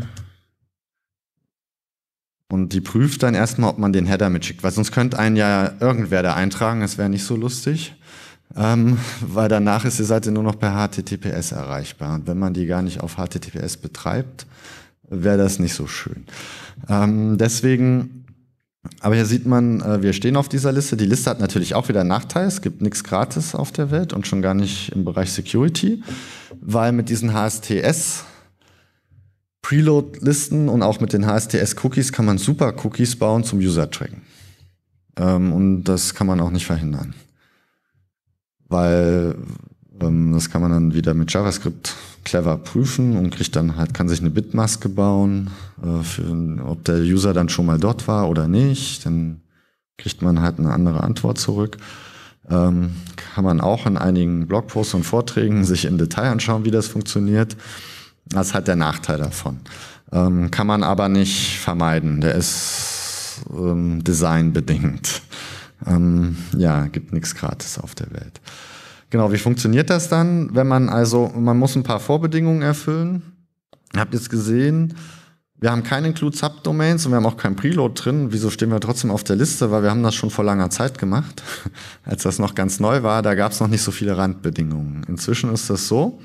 Speaker 1: und die prüft dann erstmal, ob man den Header mitschickt, weil sonst könnte einen ja irgendwer da eintragen, das wäre nicht so lustig. Ähm, weil danach ist die Seite nur noch per HTTPS erreichbar. Und wenn man die gar nicht auf HTTPS betreibt, wäre das nicht so schön. Ähm, deswegen, aber hier sieht man, äh, wir stehen auf dieser Liste. Die Liste hat natürlich auch wieder einen Nachteil. Es gibt nichts gratis auf der Welt und schon gar nicht im Bereich Security, weil mit diesen HSTS Preload-Listen und auch mit den HSTS-Cookies kann man super Cookies bauen zum User-Tracken. Ähm, und das kann man auch nicht verhindern weil ähm, das kann man dann wieder mit JavaScript clever prüfen und kriegt dann halt, kann sich eine Bitmaske bauen, äh, für, ob der User dann schon mal dort war oder nicht, dann kriegt man halt eine andere Antwort zurück. Ähm, kann man auch in einigen Blogposts und Vorträgen sich im Detail anschauen, wie das funktioniert. Das ist halt der Nachteil davon. Ähm, kann man aber nicht vermeiden. Der ist ähm, designbedingt. Ähm, ja, gibt nichts gratis auf der Welt. Genau, wie funktioniert das dann? Wenn man also, man muss ein paar Vorbedingungen erfüllen. Ihr Habt jetzt gesehen, wir haben keine Include Subdomains und wir haben auch kein Preload drin. Wieso stehen wir trotzdem auf der Liste? Weil wir haben das schon vor langer Zeit gemacht, als das noch ganz neu war. Da gab es noch nicht so viele Randbedingungen. Inzwischen ist das so.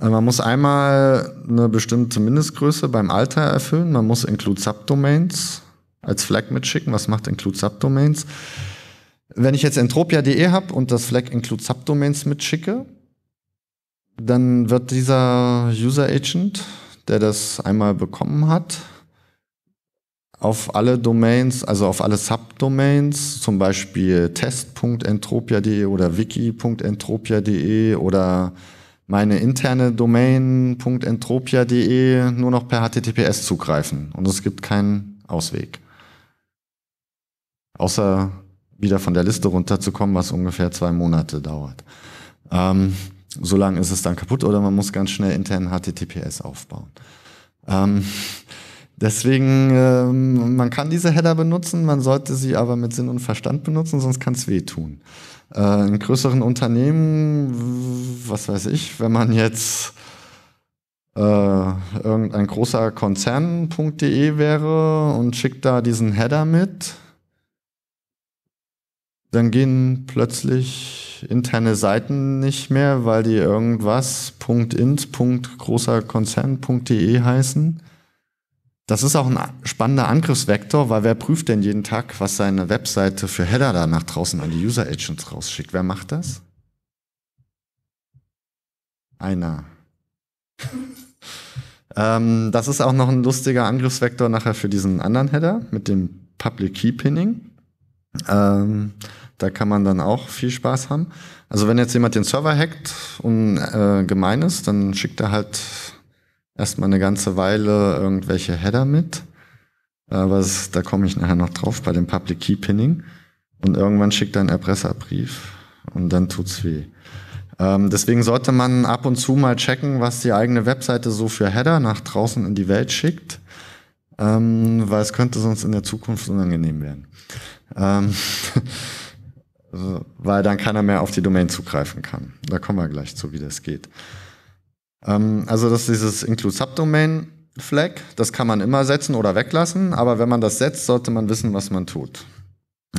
Speaker 1: Äh, man muss einmal eine bestimmte Mindestgröße beim Alter erfüllen. Man muss Include Subdomains als Flag mitschicken. Was macht Include Subdomains? Wenn ich jetzt entropia.de habe und das Flag Include Subdomains mitschicke, dann wird dieser User Agent, der das einmal bekommen hat, auf alle Domains, also auf alle Subdomains, zum Beispiel test.entropia.de oder wiki.entropia.de oder meine interne Domain.entropia.de nur noch per HTTPS zugreifen und es gibt keinen Ausweg. Außer wieder von der Liste runterzukommen, was ungefähr zwei Monate dauert. Ähm, so lange ist es dann kaputt oder man muss ganz schnell intern HTTPS aufbauen. Ähm, deswegen, ähm, man kann diese Header benutzen, man sollte sie aber mit Sinn und Verstand benutzen, sonst kann es wehtun. Äh, in größeren Unternehmen, was weiß ich, wenn man jetzt äh, irgendein großer Konzern.de wäre und schickt da diesen Header mit, dann gehen plötzlich interne Seiten nicht mehr, weil die irgendwas .int, heißen. Das ist auch ein spannender Angriffsvektor, weil wer prüft denn jeden Tag, was seine Webseite für Header da nach draußen an die User Agents rausschickt? Wer macht das? Einer. ähm, das ist auch noch ein lustiger Angriffsvektor nachher für diesen anderen Header mit dem Public Key Pinning. Ähm, da kann man dann auch viel Spaß haben. Also wenn jetzt jemand den Server hackt und äh, gemein ist, dann schickt er halt erstmal eine ganze Weile irgendwelche Header mit. Aber es, da komme ich nachher noch drauf bei dem Public Key Pinning. Und irgendwann schickt er einen Erpresserbrief und dann tut's weh. Ähm, deswegen sollte man ab und zu mal checken, was die eigene Webseite so für Header nach draußen in die Welt schickt, ähm, weil es könnte sonst in der Zukunft unangenehm werden. Ähm Also, weil dann keiner mehr auf die Domain zugreifen kann. Da kommen wir gleich zu, wie das geht. Ähm, also das ist dieses Include Subdomain Flag. Das kann man immer setzen oder weglassen, aber wenn man das setzt, sollte man wissen, was man tut.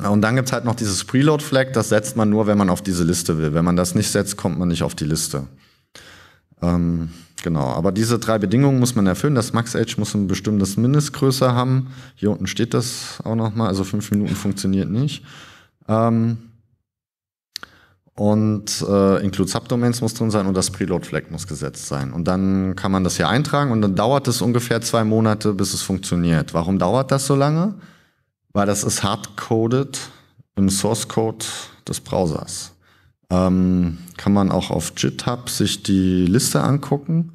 Speaker 1: Und dann gibt es halt noch dieses Preload Flag, das setzt man nur, wenn man auf diese Liste will. Wenn man das nicht setzt, kommt man nicht auf die Liste. Ähm, genau, aber diese drei Bedingungen muss man erfüllen. Das MaxAge muss ein bestimmtes Mindestgröße haben. Hier unten steht das auch nochmal, also fünf Minuten funktioniert nicht. Ähm, und äh, include Subdomains muss drin sein und das Preload Flag muss gesetzt sein. Und dann kann man das hier eintragen und dann dauert es ungefähr zwei Monate, bis es funktioniert. Warum dauert das so lange? Weil das ist hardcoded im Source Code des Browsers. Ähm, kann man auch auf GitHub sich die Liste angucken.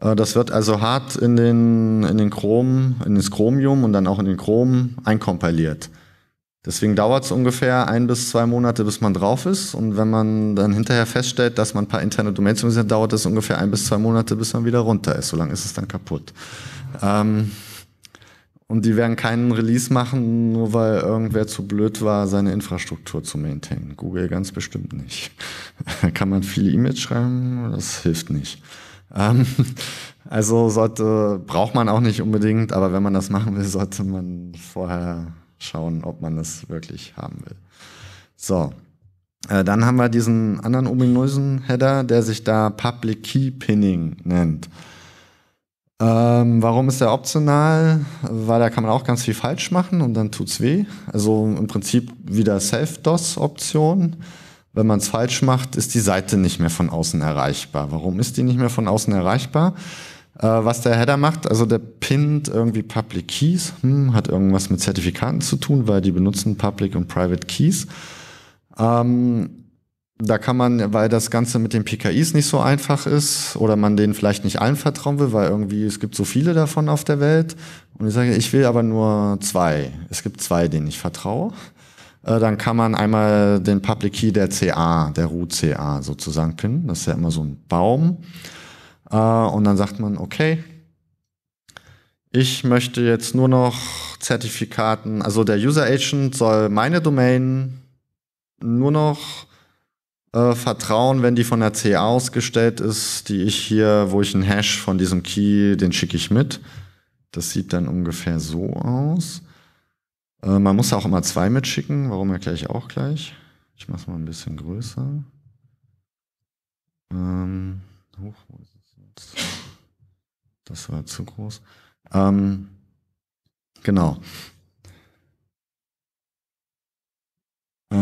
Speaker 1: Äh, das wird also hart in den in den Chrome, in das Chromium und dann auch in den Chrome einkompiliert. Deswegen dauert es ungefähr ein bis zwei Monate, bis man drauf ist. Und wenn man dann hinterher feststellt, dass man ein paar interne Domains umsetzt, dauert es ungefähr ein bis zwei Monate, bis man wieder runter ist. So lange ist es dann kaputt. Ähm, und die werden keinen Release machen, nur weil irgendwer zu blöd war, seine Infrastruktur zu maintainen. Google ganz bestimmt nicht. Kann man viele E-Mails schreiben? Das hilft nicht. Ähm, also sollte, braucht man auch nicht unbedingt, aber wenn man das machen will, sollte man vorher schauen, ob man es wirklich haben will. So. Äh, dann haben wir diesen anderen ominösen Header, der sich da Public Key Pinning nennt. Ähm, warum ist der optional? Weil da kann man auch ganz viel falsch machen und dann tut's weh. Also im Prinzip wieder Self-DOS-Option. Wenn man es falsch macht, ist die Seite nicht mehr von außen erreichbar. Warum ist die nicht mehr von außen erreichbar? äh, was der Header macht. Also der pinnt irgendwie Public Keys, hm, hat irgendwas mit Zertifikaten zu tun, weil die benutzen Public und Private Keys. Ähm, da kann man, weil das Ganze mit den PKIs nicht so einfach ist oder man denen vielleicht nicht allen vertrauen will, weil irgendwie es gibt so viele davon auf der Welt. Und ich sage, ich will aber nur zwei. Es gibt zwei, denen ich vertraue. Äh, dann kann man einmal den Public Key der CA, der Root CA sozusagen pinnen. Das ist ja immer so ein Baum. Äh, und dann sagt man, okay, ich möchte jetzt nur noch Zertifikaten, also der User Agent soll meine Domain nur noch äh, vertrauen, wenn die von der CA ausgestellt ist, die ich hier, wo ich einen Hash von diesem Key, den schicke ich mit. Das sieht dann ungefähr so aus. Äh, man muss auch immer zwei mitschicken, warum erkläre ich auch gleich. Ich mache es mal ein bisschen größer. Ähm, hoch, wo ist das war zu groß. Ähm, genau. Äh,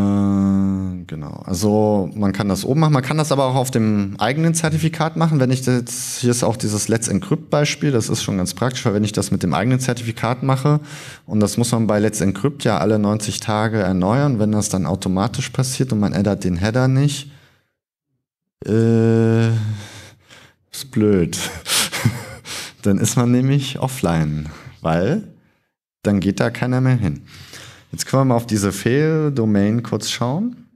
Speaker 1: genau. Also man kann das oben machen, man kann das aber auch auf dem eigenen Zertifikat machen. Wenn ich das, hier ist auch dieses Let's Encrypt Beispiel, das ist schon ganz praktisch, weil wenn ich das mit dem eigenen Zertifikat mache und das muss man bei Let's Encrypt ja alle 90 Tage erneuern, wenn das dann automatisch passiert und man ändert den Header nicht, äh, ist blöd. dann ist man nämlich offline, weil dann geht da keiner mehr hin. Jetzt können wir mal auf diese Fehldomain kurz schauen,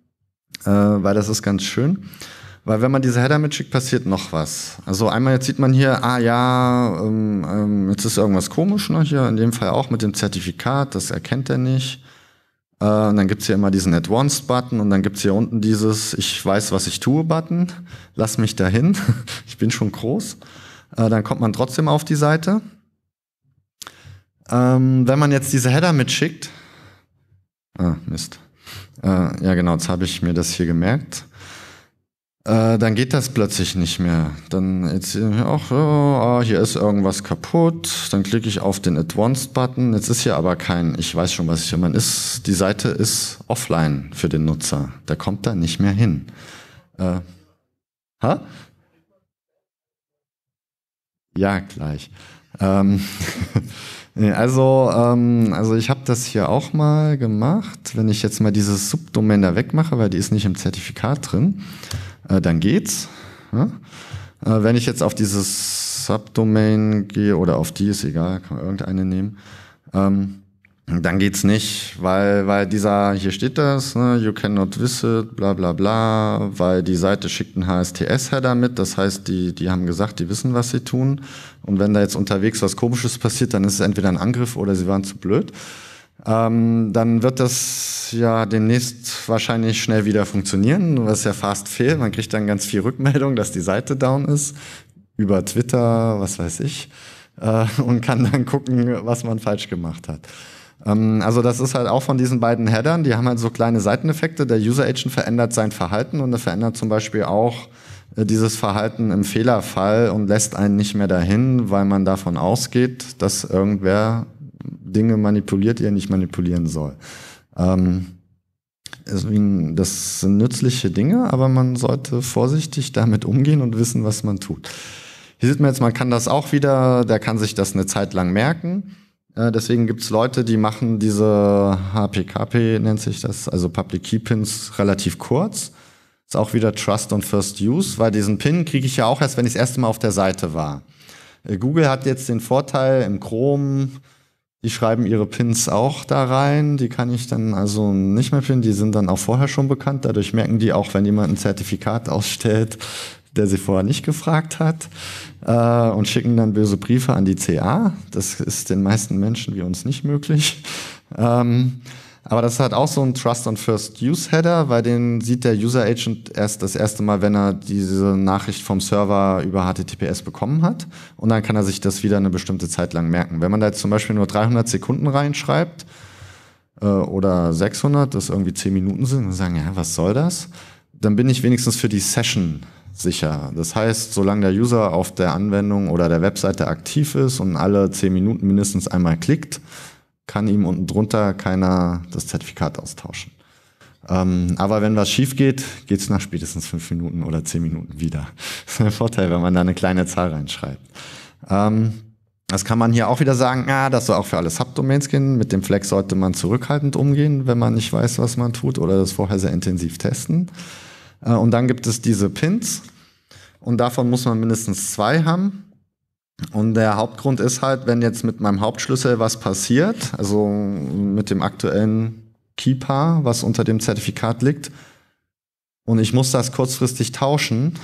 Speaker 1: äh, weil das ist ganz schön. Weil wenn man diese Header mitschickt, passiert noch was. Also einmal jetzt sieht man hier, ah ja, ähm, ähm, jetzt ist irgendwas komisch, noch ne, hier in dem Fall auch mit dem Zertifikat, das erkennt er nicht. Äh, und dann gibt's hier immer diesen Advanced-Button und dann gibt es hier unten dieses Ich weiß, was ich tue-Button. Lass mich dahin. ich bin schon groß. Äh, dann kommt man trotzdem auf die Seite. Ähm, wenn man jetzt diese Header mitschickt. Ah, Mist. Äh, ja, genau, jetzt habe ich mir das hier gemerkt äh, dann geht das plötzlich nicht mehr. Dann erzähle ich mir auch, oh, ah, hier ist irgendwas kaputt. Dann klicke ich auf den Advanced-Button. Jetzt ist hier aber kein, ich weiß schon, was ich hier meine. Ist, die Seite ist offline für den Nutzer. Der kommt da nicht mehr hin. Äh, ha? Ja, gleich. Ähm, also, ähm, also ich habe das hier auch mal gemacht, wenn ich jetzt mal dieses Subdomain da wegmache, weil die ist nicht im Zertifikat drin. Äh, dann geht's. Äh, wenn ich jetzt auf dieses Subdomain gehe oder auf die, ist egal, kann man irgendeine nehmen, ähm, dann geht's nicht, weil, weil dieser, hier steht das, ne, you cannot visit, bla bla bla, weil die Seite schickt einen HSTS-Header mit, das heißt, die, die haben gesagt, die wissen, was sie tun. Und wenn da jetzt unterwegs was Komisches passiert, dann ist es entweder ein Angriff oder sie waren zu blöd ähm, dann wird das ja demnächst wahrscheinlich schnell wieder funktionieren. was ja fast fehlt. Man kriegt dann ganz viel Rückmeldung, dass die Seite down ist. Über Twitter, was weiß ich. Äh, und kann dann gucken, was man falsch gemacht hat. Ähm, also das ist halt auch von diesen beiden Headern. Die haben halt so kleine Seiteneffekte. Der User Agent verändert sein Verhalten und er verändert zum Beispiel auch äh, dieses Verhalten im Fehlerfall und lässt einen nicht mehr dahin, weil man davon ausgeht, dass irgendwer Dinge manipuliert, die er nicht manipulieren soll. Ähm, deswegen, das sind nützliche Dinge, aber man sollte vorsichtig damit umgehen und wissen, was man tut. Hier sieht man jetzt, man kann das auch wieder, der kann sich das eine Zeit lang merken. Äh, deswegen es Leute, die machen diese HPKP, nennt sich das, also Public Key Pins, relativ kurz. Ist auch wieder Trust und First Use, weil diesen Pin kriege ich ja auch erst, wenn ich das erste Mal auf der Seite war. Äh, Google hat jetzt den Vorteil im Chrome, die schreiben ihre Pins auch da rein. Die kann ich dann also nicht mehr finden. Die sind dann auch vorher schon bekannt. Dadurch merken die auch, wenn jemand ein Zertifikat ausstellt, der sie vorher nicht gefragt hat, äh, und schicken dann böse Briefe an die CA. Das ist den meisten Menschen wie uns nicht möglich. Ähm, aber das hat auch so einen Trust on First Use Header, weil den sieht der User Agent erst das erste Mal, wenn er diese Nachricht vom Server über HTTPS bekommen hat. Und dann kann er sich das wieder eine bestimmte Zeit lang merken. Wenn man da jetzt zum Beispiel nur 300 Sekunden reinschreibt äh, oder 600, das irgendwie 10 Minuten sind und sagen, ja, was soll das? Dann bin ich wenigstens für die Session sicher. Das heißt, solange der User auf der Anwendung oder der Webseite aktiv ist und alle 10 Minuten mindestens einmal klickt, kann ihm unten drunter keiner das Zertifikat austauschen. Ähm, aber wenn was schief geht, geht es nach spätestens fünf Minuten oder zehn Minuten wieder. Das ist ein Vorteil, wenn man da eine kleine Zahl reinschreibt. Ähm, das kann man hier auch wieder sagen, ah, das soll auch für alle Subdomains gehen. Mit dem Flex sollte man zurückhaltend umgehen, wenn man nicht weiß, was man tut oder das vorher sehr intensiv testen. Äh, und dann gibt es diese Pins und davon muss man mindestens zwei haben. Und der Hauptgrund ist halt, wenn jetzt mit meinem Hauptschlüssel was passiert, also mit dem aktuellen Keypaar, was unter dem Zertifikat liegt, und ich muss das kurzfristig tauschen,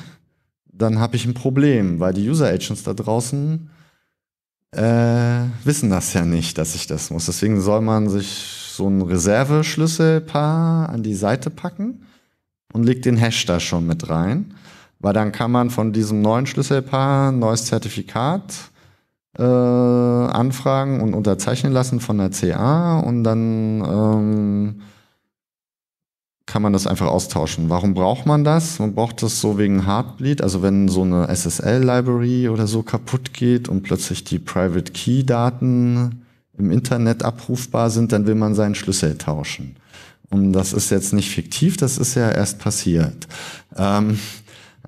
Speaker 1: dann habe ich ein Problem, weil die User Agents da draußen äh, wissen das ja nicht, dass ich das muss. Deswegen soll man sich so ein Reserveschlüsselpaar an die Seite packen und legt den Hash da schon mit rein. Weil dann kann man von diesem neuen Schlüsselpaar ein neues Zertifikat äh, anfragen und unterzeichnen lassen von der CA und dann ähm, kann man das einfach austauschen. Warum braucht man das? Man braucht das so wegen Heartbleed, also wenn so eine SSL-Library oder so kaputt geht und plötzlich die Private Key-Daten im Internet abrufbar sind, dann will man seinen Schlüssel tauschen. Und das ist jetzt nicht fiktiv, das ist ja erst passiert. Ähm,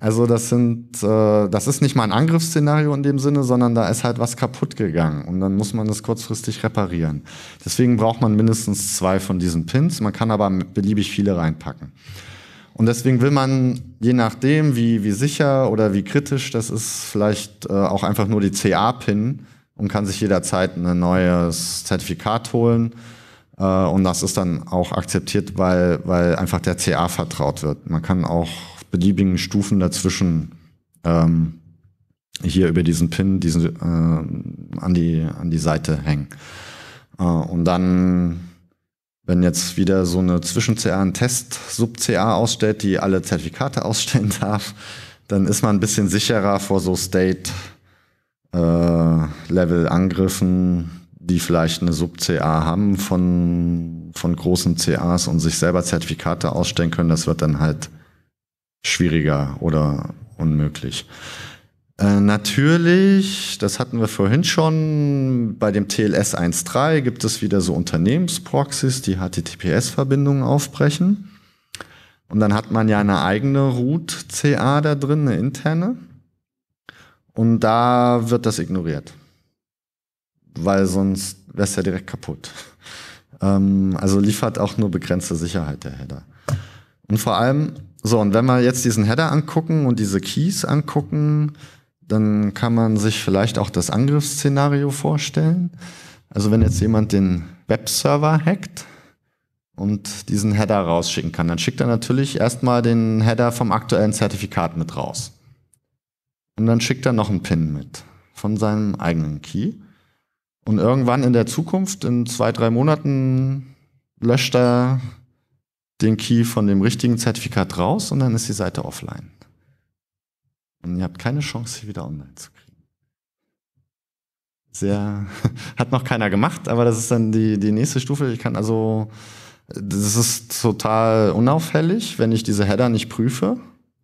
Speaker 1: also das sind, äh, das ist nicht mal ein Angriffsszenario in dem Sinne, sondern da ist halt was kaputt gegangen und dann muss man das kurzfristig reparieren. Deswegen braucht man mindestens zwei von diesen Pins. Man kann aber beliebig viele reinpacken. Und deswegen will man, je nachdem, wie, wie sicher oder wie kritisch das ist, vielleicht äh, auch einfach nur die CA-Pin und kann sich jederzeit ein neues Zertifikat holen. Äh, und das ist dann auch akzeptiert, weil, weil einfach der CA vertraut wird. Man kann auch beliebigen Stufen dazwischen ähm, hier über diesen Pin diesen, äh, an, die, an die Seite hängen. Äh, und dann, wenn jetzt wieder so eine Zwischen-CA einen Test-Sub-CA ausstellt, die alle Zertifikate ausstellen darf, dann ist man ein bisschen sicherer vor so State-Level-Angriffen, äh, die vielleicht eine Sub-CA haben von, von großen CAs und sich selber Zertifikate ausstellen können. Das wird dann halt schwieriger oder unmöglich. Äh, natürlich, das hatten wir vorhin schon, bei dem TLS 1.3 gibt es wieder so Unternehmensproxys, die HTTPS-Verbindungen aufbrechen. Und dann hat man ja eine eigene Root-CA da drin, eine interne. Und da wird das ignoriert. Weil sonst wäre es ja direkt kaputt. Ähm, also liefert auch nur begrenzte Sicherheit der Header. Und vor allem, so, und wenn wir jetzt diesen Header angucken und diese Keys angucken, dann kann man sich vielleicht auch das Angriffsszenario vorstellen. Also wenn jetzt jemand den Webserver hackt und diesen Header rausschicken kann, dann schickt er natürlich erstmal den Header vom aktuellen Zertifikat mit raus. Und dann schickt er noch einen PIN mit von seinem eigenen Key. Und irgendwann in der Zukunft, in zwei, drei Monaten, löscht er den Key von dem richtigen Zertifikat raus und dann ist die Seite offline. Und ihr habt keine Chance, sie wieder online zu kriegen. Sehr, hat noch keiner gemacht, aber das ist dann die, die nächste Stufe. Ich kann also, das ist total unauffällig, wenn ich diese Header nicht prüfe.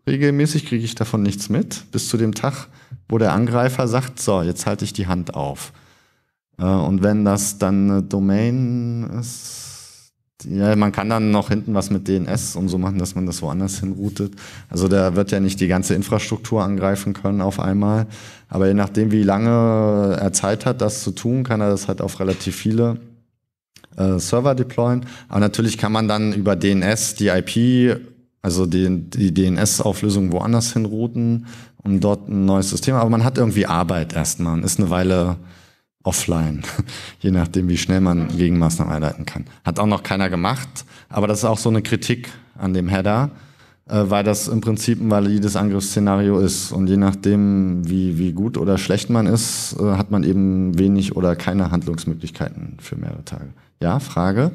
Speaker 1: Regelmäßig kriege ich davon nichts mit, bis zu dem Tag, wo der Angreifer sagt, so, jetzt halte ich die Hand auf. Äh, und wenn das dann eine Domain ist, ja, man kann dann noch hinten was mit DNS und so machen, dass man das woanders hinroutet. Also da wird ja nicht die ganze Infrastruktur angreifen können auf einmal. Aber je nachdem, wie lange er Zeit hat, das zu tun, kann er das halt auf relativ viele äh, Server deployen. Aber natürlich kann man dann über DNS die IP, also die, die DNS-Auflösung woanders hinrouten, um dort ein neues System. Aber man hat irgendwie Arbeit erstmal und ist eine Weile offline, je nachdem, wie schnell man Gegenmaßnahmen einleiten kann. Hat auch noch keiner gemacht, aber das ist auch so eine Kritik an dem Header, äh, weil das im Prinzip ein valides Angriffsszenario ist. Und je nachdem, wie, wie gut oder schlecht man ist, äh, hat man eben wenig oder keine Handlungsmöglichkeiten für mehrere Tage. Ja, Frage?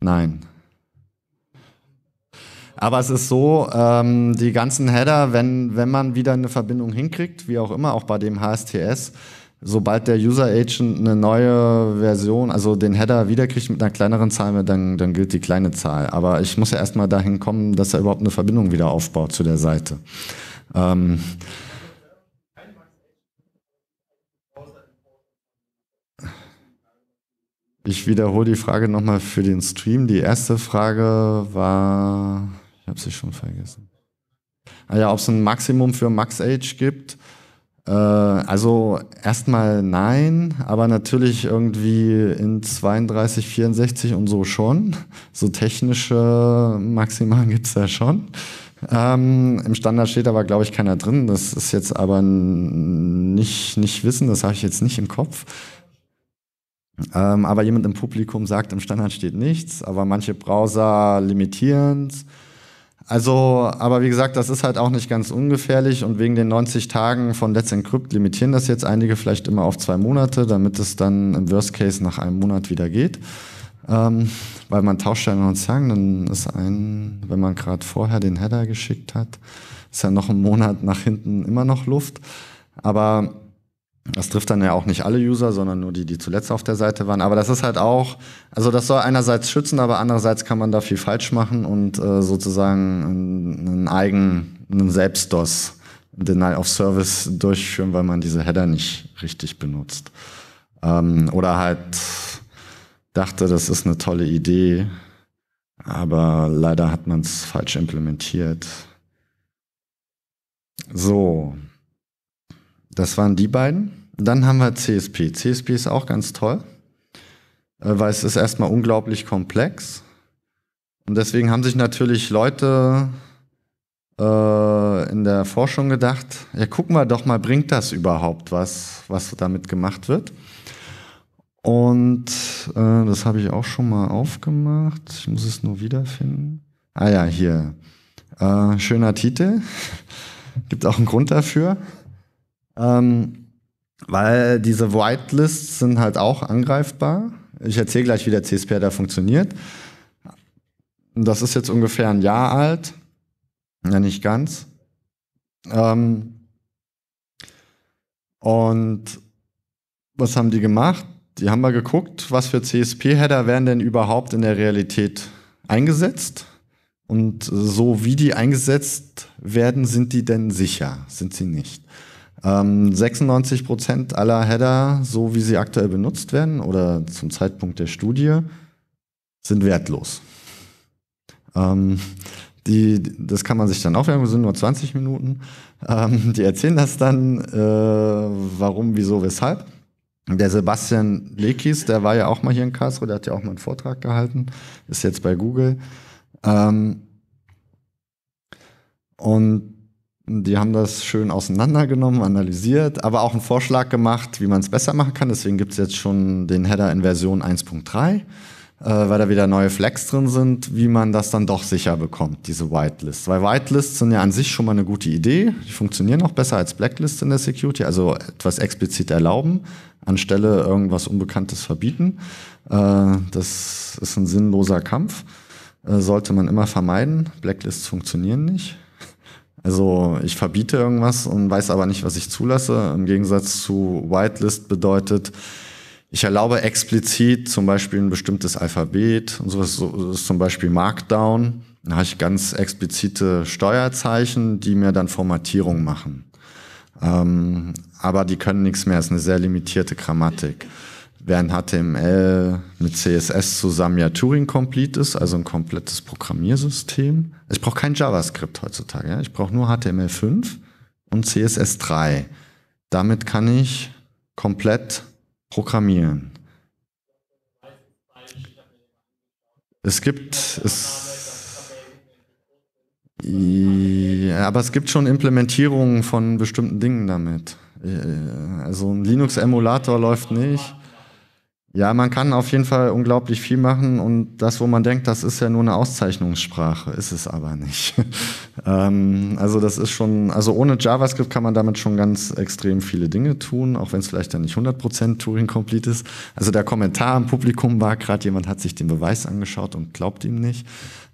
Speaker 1: Nein. Aber es ist so, ähm, die ganzen Header, wenn, wenn man wieder eine Verbindung hinkriegt, wie auch immer, auch bei dem HSTS, sobald der User Agent eine neue Version, also den Header wiederkriegt mit einer kleineren Zahl, dann, dann gilt die kleine Zahl. Aber ich muss ja erstmal dahin kommen, dass er überhaupt eine Verbindung wieder aufbaut zu der Seite. Ähm, Ich wiederhole die Frage nochmal für den Stream. Die erste Frage war. Ich habe sie schon vergessen. Ah ja, ob es ein Maximum für Max Age gibt. Äh, also erstmal nein, aber natürlich irgendwie in 32, 64 und so schon. So technische Maxima gibt es ja schon. Ähm, Im Standard steht aber, glaube ich, keiner drin. Das ist jetzt aber nicht, nicht Wissen, das habe ich jetzt nicht im Kopf. Ähm, aber jemand im Publikum sagt, im Standard steht nichts, aber manche Browser limitieren es. Also, aber wie gesagt, das ist halt auch nicht ganz ungefährlich und wegen den 90 Tagen von Let's Encrypt limitieren das jetzt einige vielleicht immer auf zwei Monate, damit es dann im Worst Case nach einem Monat wieder geht. Ähm, weil man tauscht ja noch einen Zang, dann ist ein, wenn man gerade vorher den Header geschickt hat, ist ja noch einen Monat nach hinten immer noch Luft. Aber das trifft dann ja auch nicht alle User, sondern nur die, die zuletzt auf der Seite waren. Aber das ist halt auch, also das soll einerseits schützen, aber andererseits kann man da viel falsch machen und äh, sozusagen einen eigenen, einen Selbstdos, Denial halt of Service durchführen, weil man diese Header nicht richtig benutzt. Ähm, oder halt dachte, das ist eine tolle Idee, aber leider hat man es falsch implementiert. So. Das waren die beiden. Dann haben wir CSP. CSP ist auch ganz toll, äh, weil es ist erstmal unglaublich komplex. Und deswegen haben sich natürlich Leute äh, in der Forschung gedacht, ja, gucken wir doch mal, bringt das überhaupt was, was damit gemacht wird? Und äh, das habe ich auch schon mal aufgemacht. Ich muss es nur wiederfinden. Ah ja, hier. Äh, schöner Titel. Gibt auch einen Grund dafür. Ähm, weil diese Whitelists sind halt auch angreifbar. Ich erzähle gleich, wie der CSPR da funktioniert. Das ist jetzt ungefähr ein Jahr alt. Ja, nicht ganz. Ähm, und was haben die gemacht? Die haben mal geguckt, was für CSP-Header werden denn überhaupt in der Realität eingesetzt. Und so wie die eingesetzt werden, sind die denn sicher? Sind sie nicht? 96 ähm, Prozent aller Header, so wie sie aktuell benutzt werden oder zum Zeitpunkt der Studie, sind wertlos. Ähm, die, das kann man sich dann aufhören, wir sind nur 20 Minuten. Ähm, die erzählen das dann, äh, warum, wieso, weshalb. Der Sebastian Lekis, der war ja auch mal hier in Karlsruhe, der hat ja auch mal einen Vortrag gehalten, ist jetzt bei Google. Ähm, und die haben das schön auseinandergenommen, analysiert, aber auch einen Vorschlag gemacht, wie man es besser machen kann. Deswegen gibt es jetzt schon den Header in Version 1.3, äh, weil da wieder neue Flex drin sind, wie man das dann doch sicher bekommt, diese Whitelists. Weil Whitelists sind ja an sich schon mal eine gute Idee. Die funktionieren auch besser als Blacklists in der Security, also etwas explizit erlauben, anstelle irgendwas Unbekanntes verbieten. Äh, das ist ein sinnloser Kampf. Äh, sollte man immer vermeiden. Blacklists funktionieren nicht also ich verbiete irgendwas und weiß aber nicht, was ich zulasse. Im Gegensatz zu Whitelist bedeutet, ich erlaube explizit zum Beispiel ein bestimmtes Alphabet und sowas, so ist zum Beispiel Markdown. Da habe ich ganz explizite Steuerzeichen, die mir dann Formatierung machen. Ähm, aber die können nichts mehr, ist eine sehr limitierte Grammatik während HTML mit CSS zusammen ja Turing Complete ist, also ein komplettes Programmiersystem. Ich brauche kein JavaScript heutzutage. Ja? Ich brauche nur HTML5 und CSS3. Damit kann ich komplett programmieren. Es gibt es ja, aber es gibt schon Implementierungen von bestimmten Dingen damit. Äh, also ein Linux-Emulator läuft nicht. Ja, man kann auf jeden Fall unglaublich viel machen und das, wo man denkt, das ist ja nur eine Auszeichnungssprache, ist es aber nicht. ähm, also das ist schon, also ohne JavaScript kann man damit schon ganz extrem viele Dinge tun, auch wenn es vielleicht dann nicht 100% Turing-Complete ist. Also der Kommentar im Publikum war gerade, jemand hat sich den Beweis angeschaut und glaubt ihm nicht,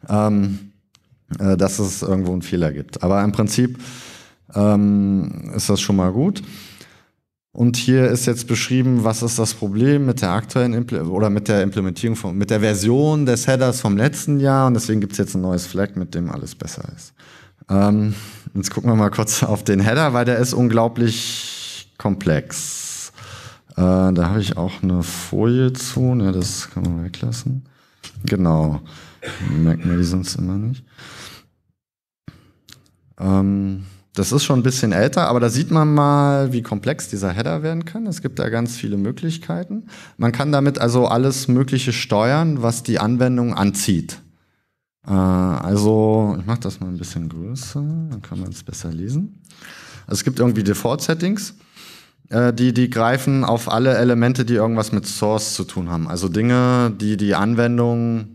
Speaker 1: ähm, äh, dass es irgendwo einen Fehler gibt. Aber im Prinzip ähm, ist das schon mal gut. Und hier ist jetzt beschrieben, was ist das Problem mit der aktuellen Imple oder mit der Implementierung von, mit der Version des Headers vom letzten Jahr. Und deswegen gibt es jetzt ein neues Flag, mit dem alles besser ist. Ähm, jetzt gucken wir mal kurz auf den Header, weil der ist unglaublich komplex. Äh, da habe ich auch eine Folie zu. Ja, ne, das kann man weglassen. Genau. Merken wir die sonst immer nicht. Ähm, das ist schon ein bisschen älter, aber da sieht man mal, wie komplex dieser Header werden kann. Es gibt da ganz viele Möglichkeiten. Man kann damit also alles Mögliche steuern, was die Anwendung anzieht. Äh, also, ich mache das mal ein bisschen größer, dann kann man es besser lesen. Also es gibt irgendwie Default-Settings, äh, die, die greifen auf alle Elemente, die irgendwas mit Source zu tun haben. Also Dinge, die die Anwendung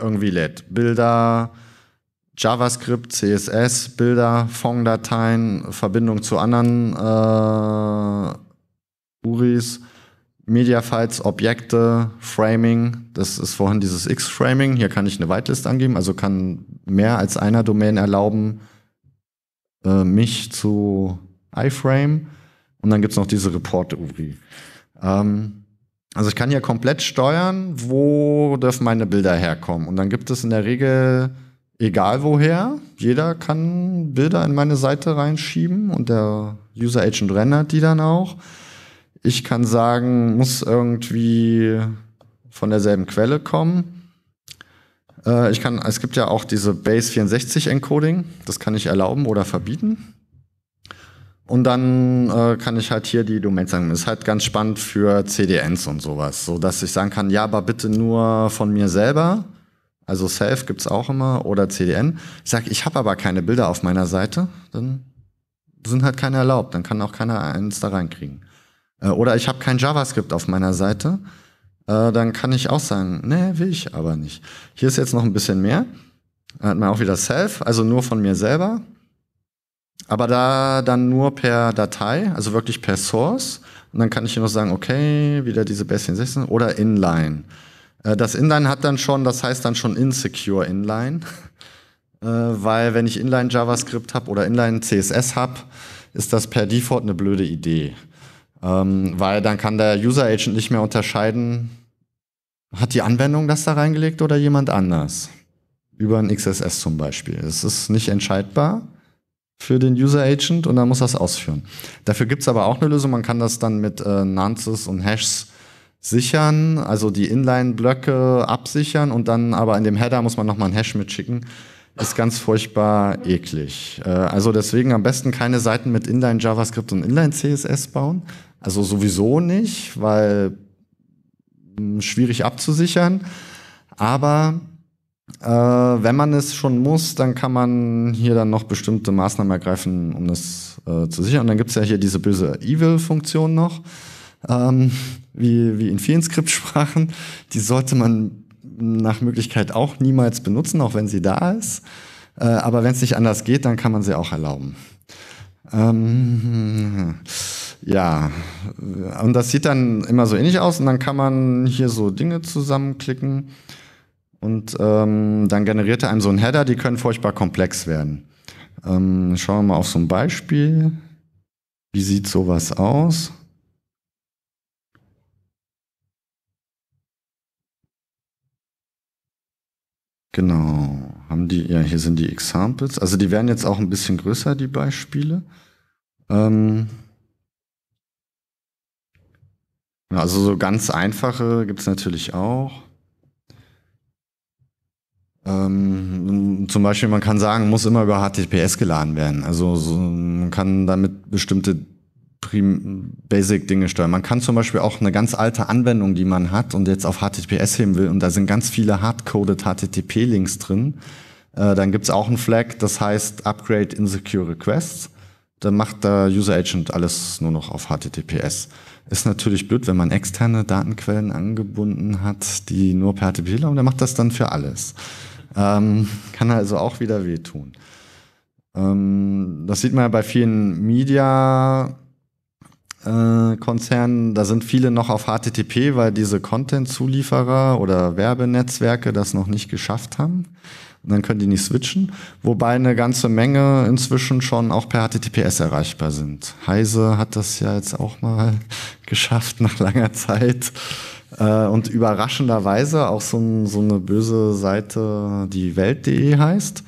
Speaker 1: irgendwie lädt. Bilder, JavaScript, CSS, Bilder, Fong-Dateien, Verbindung zu anderen äh, URIs, Mediafiles, Objekte, Framing. Das ist vorhin dieses X-Framing. Hier kann ich eine Whitelist angeben, also kann mehr als einer Domain erlauben, äh, mich zu iframe. Und dann gibt es noch diese Report-URI. Ähm, also ich kann hier komplett steuern, wo dürfen meine Bilder herkommen. Und dann gibt es in der Regel egal woher. Jeder kann Bilder in meine Seite reinschieben und der User Agent rendert die dann auch. Ich kann sagen, muss irgendwie von derselben Quelle kommen. Äh, ich kann, es gibt ja auch diese Base 64 Encoding, das kann ich erlauben oder verbieten. Und dann äh, kann ich halt hier die Domain sagen. Ist halt ganz spannend für CDNs und sowas, so dass ich sagen kann, ja, aber bitte nur von mir selber also Self gibt es auch immer oder CDN. Ich sage, ich habe aber keine Bilder auf meiner Seite, dann sind halt keine erlaubt, dann kann auch keiner eins da reinkriegen. Äh, oder ich habe kein JavaScript auf meiner Seite, äh, dann kann ich auch sagen, nee, will ich aber nicht. Hier ist jetzt noch ein bisschen mehr. Da hat man auch wieder Self, also nur von mir selber. Aber da dann nur per Datei, also wirklich per Source. Und dann kann ich hier noch sagen, okay, wieder diese Bastion 16 oder Inline. Äh, das Inline hat dann schon, das heißt dann schon Insecure Inline, äh, weil wenn ich Inline JavaScript habe oder Inline CSS habe, ist das per Default eine blöde Idee. Ähm, weil dann kann der User Agent nicht mehr unterscheiden, hat die Anwendung das da reingelegt oder jemand anders? Über ein XSS zum Beispiel. Es ist nicht entscheidbar für den User Agent und dann muss das ausführen. Dafür gibt es aber auch eine Lösung. Man kann das dann mit äh, Nances und Hashs sichern, also die Inline-Blöcke absichern und dann aber in dem Header muss man nochmal einen Hash mitschicken. Ist ganz furchtbar eklig. Äh, also deswegen am besten keine Seiten mit Inline-JavaScript und Inline-CSS bauen. Also sowieso nicht, weil hm, schwierig abzusichern. Aber äh, wenn man es schon muss, dann kann man hier dann noch bestimmte Maßnahmen ergreifen, um das äh, zu sichern. Und dann gibt es ja hier diese böse Evil-Funktion noch ähm, wie, wie in vielen Skriptsprachen. Die sollte man nach Möglichkeit auch niemals benutzen, auch wenn sie da ist. Äh, aber wenn es nicht anders geht, dann kann man sie auch erlauben. Ähm, ja, und das sieht dann immer so ähnlich aus und dann kann man hier so Dinge zusammenklicken und ähm, dann generiert er einem so einen Header, die können furchtbar komplex werden. Ähm, schauen wir mal auf so ein Beispiel. Wie sieht sowas aus? Genau, haben die, ja, hier sind die Examples. Also die werden jetzt auch ein bisschen größer, die Beispiele. Ähm also so ganz einfache gibt es natürlich auch. Ähm, zum Beispiel, man kann sagen, muss immer über HTTPS geladen werden. Also so, man kann damit bestimmte prim Basic-Dinge steuern. Man kann zum Beispiel auch eine ganz alte Anwendung, die man hat und jetzt auf HTTPS heben will und da sind ganz viele hardcoded HTTP-Links drin, äh, dann gibt's auch einen Flag, das heißt Upgrade Insecure Requests. Dann macht der User Agent alles nur noch auf HTTPS. Ist natürlich blöd, wenn man externe Datenquellen angebunden hat, die nur per HTTP laufen, der macht das dann für alles. Ähm, kann also auch wieder wehtun. Ähm, das sieht man ja bei vielen Media äh, Konzernen, da sind viele noch auf HTTP, weil diese Content-Zulieferer oder Werbenetzwerke das noch nicht geschafft haben. Und dann können die nicht switchen. Wobei eine ganze Menge inzwischen schon auch per HTTPS erreichbar sind. Heise hat das ja jetzt auch mal geschafft nach langer Zeit. Äh, und überraschenderweise auch so, so eine böse Seite, die Welt.de heißt,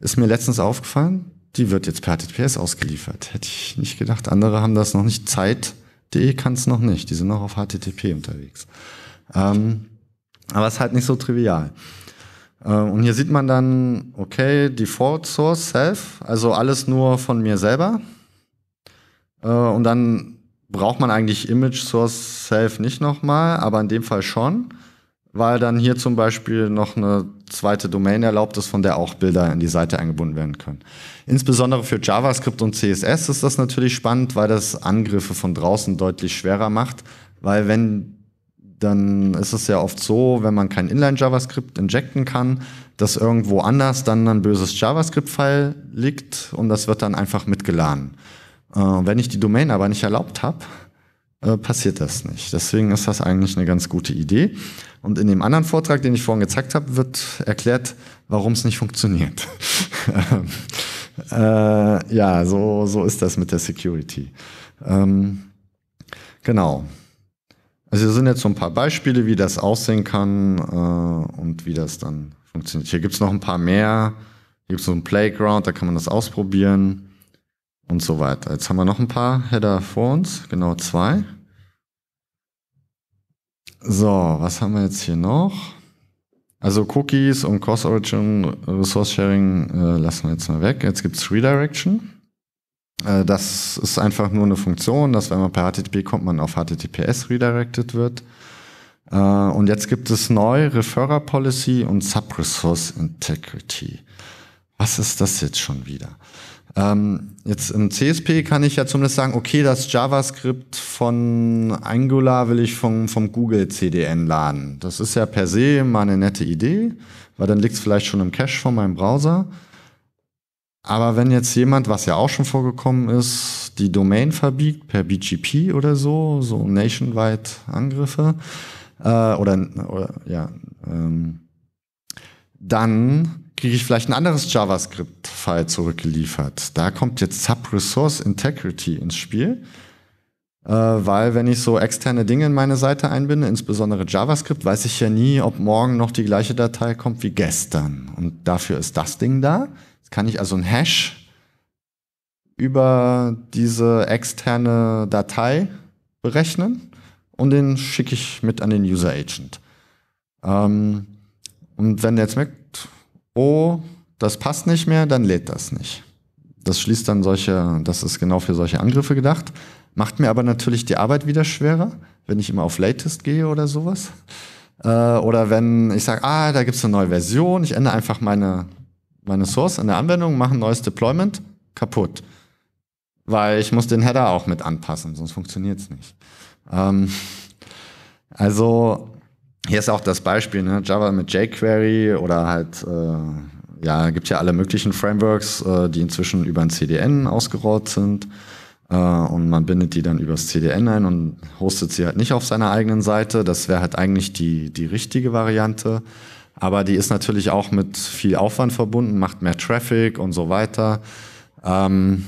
Speaker 1: ist mir letztens aufgefallen die wird jetzt per HTTPS ausgeliefert. Hätte ich nicht gedacht. Andere haben das noch nicht. Zeit.de kann es noch nicht. Die sind noch auf HTTP unterwegs. Ähm, aber es ist halt nicht so trivial. Ähm, und hier sieht man dann, okay, Default Source Self, also alles nur von mir selber. Äh, und dann braucht man eigentlich Image Source Self nicht nochmal, aber in dem Fall schon, weil dann hier zum Beispiel noch eine zweite Domain erlaubt ist, von der auch Bilder in die Seite eingebunden werden können. Insbesondere für JavaScript und CSS ist das natürlich spannend, weil das Angriffe von draußen deutlich schwerer macht, weil wenn dann ist es ja oft so, wenn man kein Inline-JavaScript injecten kann, dass irgendwo anders dann ein böses JavaScript-File liegt und das wird dann einfach mitgeladen. Äh, wenn ich die Domain aber nicht erlaubt habe, äh, passiert das nicht. Deswegen ist das eigentlich eine ganz gute Idee. Und in dem anderen Vortrag, den ich vorhin gezeigt habe, wird erklärt, warum es nicht funktioniert. äh, ja, so, so ist das mit der Security. Ähm, genau. Also hier sind jetzt so ein paar Beispiele, wie das aussehen kann äh, und wie das dann funktioniert. Hier gibt es noch ein paar mehr. Hier gibt es so ein Playground, da kann man das ausprobieren und so weiter. Jetzt haben wir noch ein paar Header vor uns, genau zwei. So, was haben wir jetzt hier noch? Also Cookies und Cross-Origin Resource Sharing äh, lassen wir jetzt mal weg. Jetzt gibt es Redirection. Äh, das ist einfach nur eine Funktion, dass wenn man per HTTP kommt, man auf HTTPS redirected wird. Äh, und jetzt gibt es neu Referrer Policy und Sub-Resource Integrity. Was ist das jetzt schon wieder? Ähm, jetzt im CSP kann ich ja zumindest sagen, okay, das JavaScript von Angular will ich vom, vom Google CDN laden. Das ist ja per se mal eine nette Idee, weil dann liegt es vielleicht schon im Cache von meinem Browser. Aber wenn jetzt jemand, was ja auch schon vorgekommen ist, die Domain verbiegt per BGP oder so, so nationwide Angriffe, äh, oder, oder ja, ähm, dann kriege ich vielleicht ein anderes JavaScript-File zurückgeliefert. Da kommt jetzt Sub-Resource Integrity ins Spiel, äh, weil wenn ich so externe Dinge in meine Seite einbinde, insbesondere JavaScript, weiß ich ja nie, ob morgen noch die gleiche Datei kommt wie gestern. Und dafür ist das Ding da. Jetzt kann ich also ein Hash über diese externe Datei berechnen und den schicke ich mit an den User Agent. Ähm, und wenn der jetzt merkt, oh, das passt nicht mehr, dann lädt das nicht. Das schließt dann solche, das ist genau für solche Angriffe gedacht, macht mir aber natürlich die Arbeit wieder schwerer, wenn ich immer auf Latest gehe oder sowas. Äh, oder wenn ich sage, ah, da gibt es eine neue Version, ich ändere einfach meine, meine Source in der Anwendung, mache ein neues Deployment, kaputt. Weil ich muss den Header auch mit anpassen, sonst funktioniert es nicht. Ähm, also hier ist auch das Beispiel, ne? Java mit jQuery oder halt, äh, ja, gibt ja alle möglichen Frameworks, äh, die inzwischen über ein CDN ausgerollt sind. Äh, und man bindet die dann übers CDN ein und hostet sie halt nicht auf seiner eigenen Seite. Das wäre halt eigentlich die, die richtige Variante. Aber die ist natürlich auch mit viel Aufwand verbunden, macht mehr Traffic und so weiter. Ähm,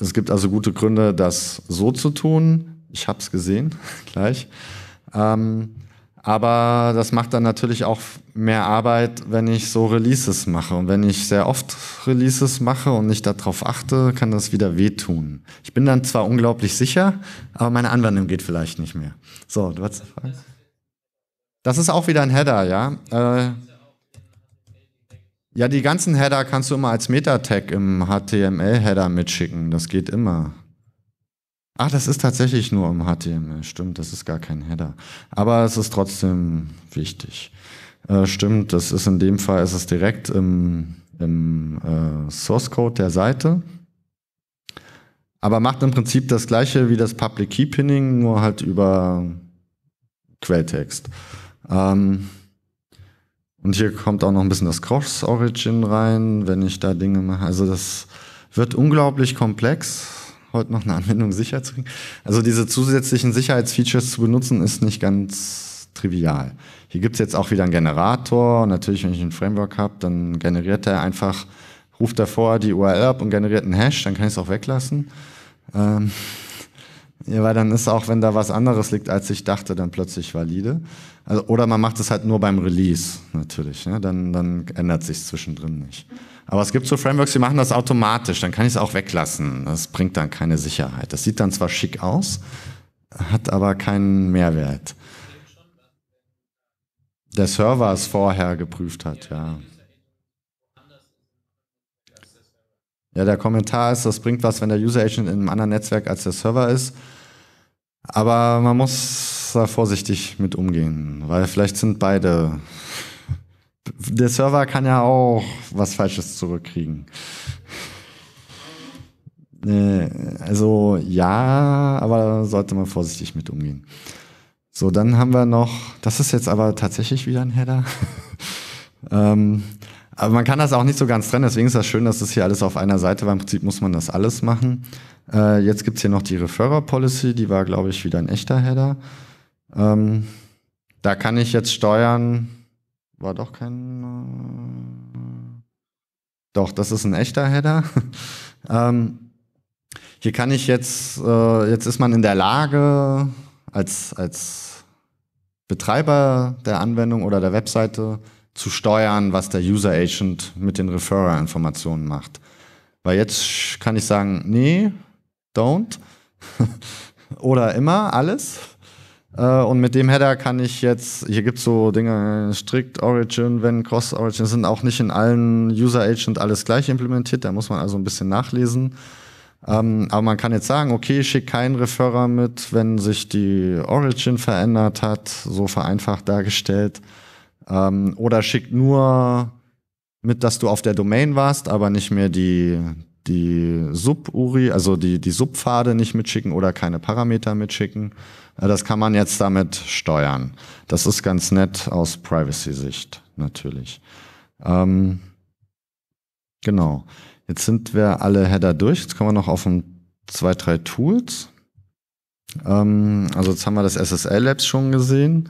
Speaker 1: es gibt also gute Gründe, das so zu tun. Ich habe es gesehen gleich. Ähm, aber das macht dann natürlich auch mehr Arbeit, wenn ich so Releases mache. Und wenn ich sehr oft Releases mache und nicht darauf achte, kann das wieder wehtun. Ich bin dann zwar unglaublich sicher, aber meine Anwendung geht vielleicht nicht mehr. So, du hast eine Frage? Das ist auch wieder ein Header, ja. Äh, ja, die ganzen Header kannst du immer als Meta-Tag im HTML-Header mitschicken. Das geht immer. Ach, das ist tatsächlich nur im HTML. Stimmt, das ist gar kein Header. Aber es ist trotzdem wichtig. Äh, stimmt, das ist in dem Fall, ist es direkt im, im äh, Source Code der Seite. Aber macht im Prinzip das gleiche wie das Public Key Pinning, nur halt über Quelltext. Ähm, und hier kommt auch noch ein bisschen das Cross-Origin rein, wenn ich da Dinge mache. Also das wird unglaublich komplex heute noch eine Anwendung sicher zu kriegen. Also diese zusätzlichen Sicherheitsfeatures zu benutzen, ist nicht ganz trivial. Hier gibt es jetzt auch wieder einen Generator. Natürlich, wenn ich ein Framework habe, dann generiert er einfach, ruft davor die URL ab und generiert einen Hash, dann kann ich es auch weglassen. Ähm ja, weil dann ist auch, wenn da was anderes liegt, als ich dachte, dann plötzlich valide. Also, oder man macht es halt nur beim Release natürlich. Ne? Dann, dann ändert sich zwischendrin nicht. Aber es gibt so Frameworks, die machen das automatisch, dann kann ich es auch weglassen. Das bringt dann keine Sicherheit. Das sieht dann zwar schick aus, hat aber keinen Mehrwert. Der Server es vorher geprüft hat, ja. Ja, der Kommentar ist, das bringt was, wenn der User Agent in einem anderen Netzwerk als der Server ist. Aber man muss da vorsichtig mit umgehen, weil vielleicht sind beide der Server kann ja auch was Falsches zurückkriegen. Äh, also ja, aber sollte man vorsichtig mit umgehen. So, dann haben wir noch, das ist jetzt aber tatsächlich wieder ein Header. ähm, aber man kann das auch nicht so ganz trennen, deswegen ist das schön, dass das hier alles auf einer Seite war. Im Prinzip muss man das alles machen. Äh, jetzt es hier noch die Referrer Policy, die war, glaube ich, wieder ein echter Header. Ähm, da kann ich jetzt steuern, war doch kein. Äh, doch, das ist ein echter Header. ähm, hier kann ich jetzt, äh, jetzt ist man in der Lage, als, als Betreiber der Anwendung oder der Webseite zu steuern, was der User Agent mit den Referrer-Informationen macht. Weil jetzt kann ich sagen, nee, don't. oder immer alles. Äh, und mit dem Header kann ich jetzt, hier gibt es so Dinge, Strict Origin, wenn Cross Origin sind auch nicht in allen User Agent alles gleich implementiert, da muss man also ein bisschen nachlesen. Ähm, aber man kann jetzt sagen, okay, schick keinen Referrer mit, wenn sich die Origin verändert hat, so vereinfacht dargestellt. Ähm, oder schick nur mit, dass du auf der Domain warst, aber nicht mehr die, die Sub-URI, also die, die Subpfade nicht mitschicken oder keine Parameter mitschicken. Das kann man jetzt damit steuern. Das ist ganz nett aus Privacy-Sicht natürlich. Ähm, genau. Jetzt sind wir alle Header durch. Jetzt kommen wir noch auf ein, zwei, drei Tools. Ähm, also jetzt haben wir das SSL Labs schon gesehen.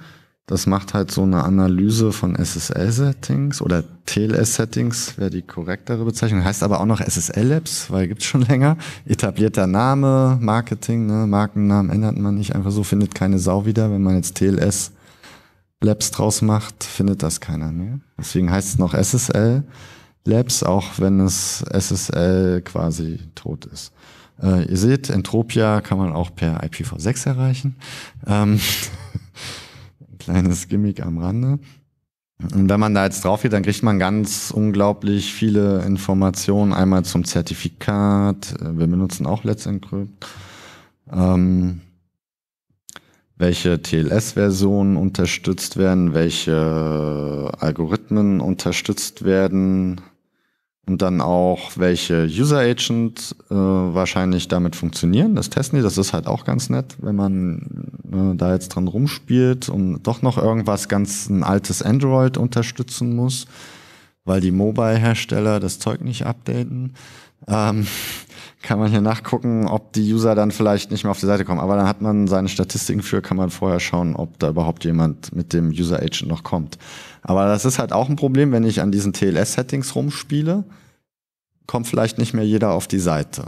Speaker 1: Das macht halt so eine Analyse von SSL-Settings oder TLS-Settings, wäre die korrektere Bezeichnung. Heißt aber auch noch SSL-Labs, weil gibt's schon länger. Etablierter Name, Marketing, ne? Markennamen ändert man nicht einfach so, findet keine Sau wieder. Wenn man jetzt TLS-Labs draus macht, findet das keiner mehr. Deswegen heißt es noch SSL-Labs, auch wenn es SSL quasi tot ist. Äh, ihr seht, Entropia kann man auch per IPv6 erreichen. Ähm, kleines Gimmick am Rande. Und wenn man da jetzt drauf geht, dann kriegt man ganz unglaublich viele Informationen. Einmal zum Zertifikat. Äh, wir benutzen auch Let's Encrypt. Ähm, welche TLS-Versionen unterstützt werden, welche Algorithmen unterstützt werden, und dann auch, welche User Agent äh, wahrscheinlich damit funktionieren. Das testen die, das ist halt auch ganz nett, wenn man äh, da jetzt dran rumspielt und doch noch irgendwas ganz ein altes Android unterstützen muss, weil die Mobile-Hersteller das Zeug nicht updaten. Ähm, kann man hier nachgucken, ob die User dann vielleicht nicht mehr auf die Seite kommen. Aber dann hat man seine Statistiken für, kann man vorher schauen, ob da überhaupt jemand mit dem User Agent noch kommt. Aber das ist halt auch ein Problem, wenn ich an diesen TLS-Settings rumspiele, kommt vielleicht nicht mehr jeder auf die Seite.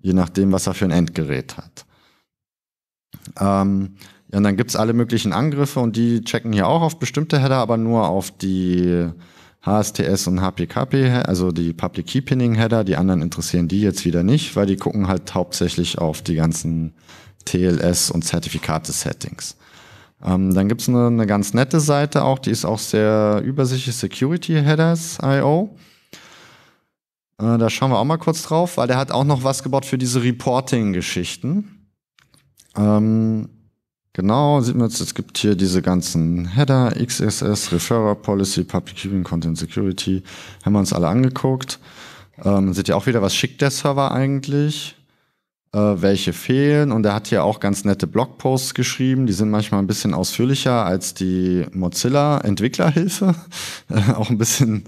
Speaker 1: Je nachdem, was er für ein Endgerät hat. Ähm, ja, und dann gibt's alle möglichen Angriffe und die checken hier auch auf bestimmte Header, aber nur auf die HSTS und HPKP, also die Public Key Pinning Header. Die anderen interessieren die jetzt wieder nicht, weil die gucken halt hauptsächlich auf die ganzen TLS und Zertifikate Settings. Ähm, dann gibt's eine, eine ganz nette Seite auch, die ist auch sehr übersichtlich, Security Headers IO. Äh, da schauen wir auch mal kurz drauf, weil der hat auch noch was gebaut für diese Reporting-Geschichten. Ähm, Genau, sieht man jetzt, es gibt hier diese ganzen Header, XSS, Referrer Policy, Public Keeping, Content Security, haben wir uns alle angeguckt. Ähm, seht ihr auch wieder, was schickt der Server eigentlich? Äh, welche fehlen? Und er hat hier auch ganz nette Blogposts geschrieben, die sind manchmal ein bisschen ausführlicher als die Mozilla Entwicklerhilfe. auch ein bisschen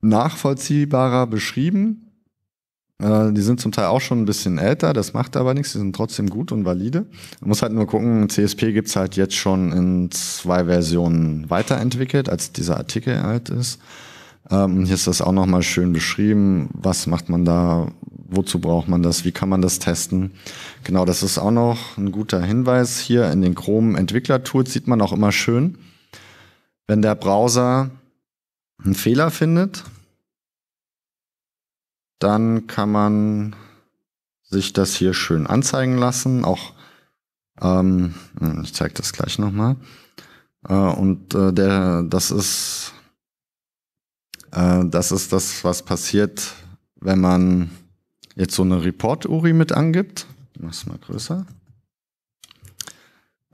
Speaker 1: nachvollziehbarer beschrieben. Äh, die sind zum Teil auch schon ein bisschen älter, das macht aber nichts, die sind trotzdem gut und valide. Man muss halt nur gucken, CSP gibt's halt jetzt schon in zwei Versionen weiterentwickelt, als dieser Artikel alt ist. Ähm, hier ist das auch nochmal schön beschrieben. Was macht man da? Wozu braucht man das? Wie kann man das testen? Genau, das ist auch noch ein guter Hinweis. Hier in den Chrome Entwickler Tools sieht man auch immer schön, wenn der Browser einen Fehler findet, dann kann man sich das hier schön anzeigen lassen. Auch ähm, hm, ich zeige das gleich nochmal. Äh, und äh, der, das ist äh, das ist das, was passiert, wenn man jetzt so eine Report-URI mit angibt. Ich es mal größer.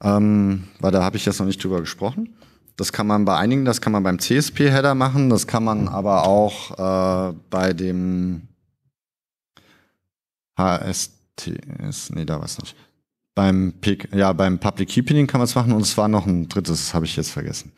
Speaker 1: Ähm, weil da habe ich jetzt noch nicht drüber gesprochen. Das kann man bei einigen, das kann man beim CSP-Header machen, das kann man aber auch äh, bei dem HSTS, nee, da war es nicht. Beim, Pick, ja, beim Public Keeping kann man es machen und es war noch ein drittes, habe ich jetzt vergessen.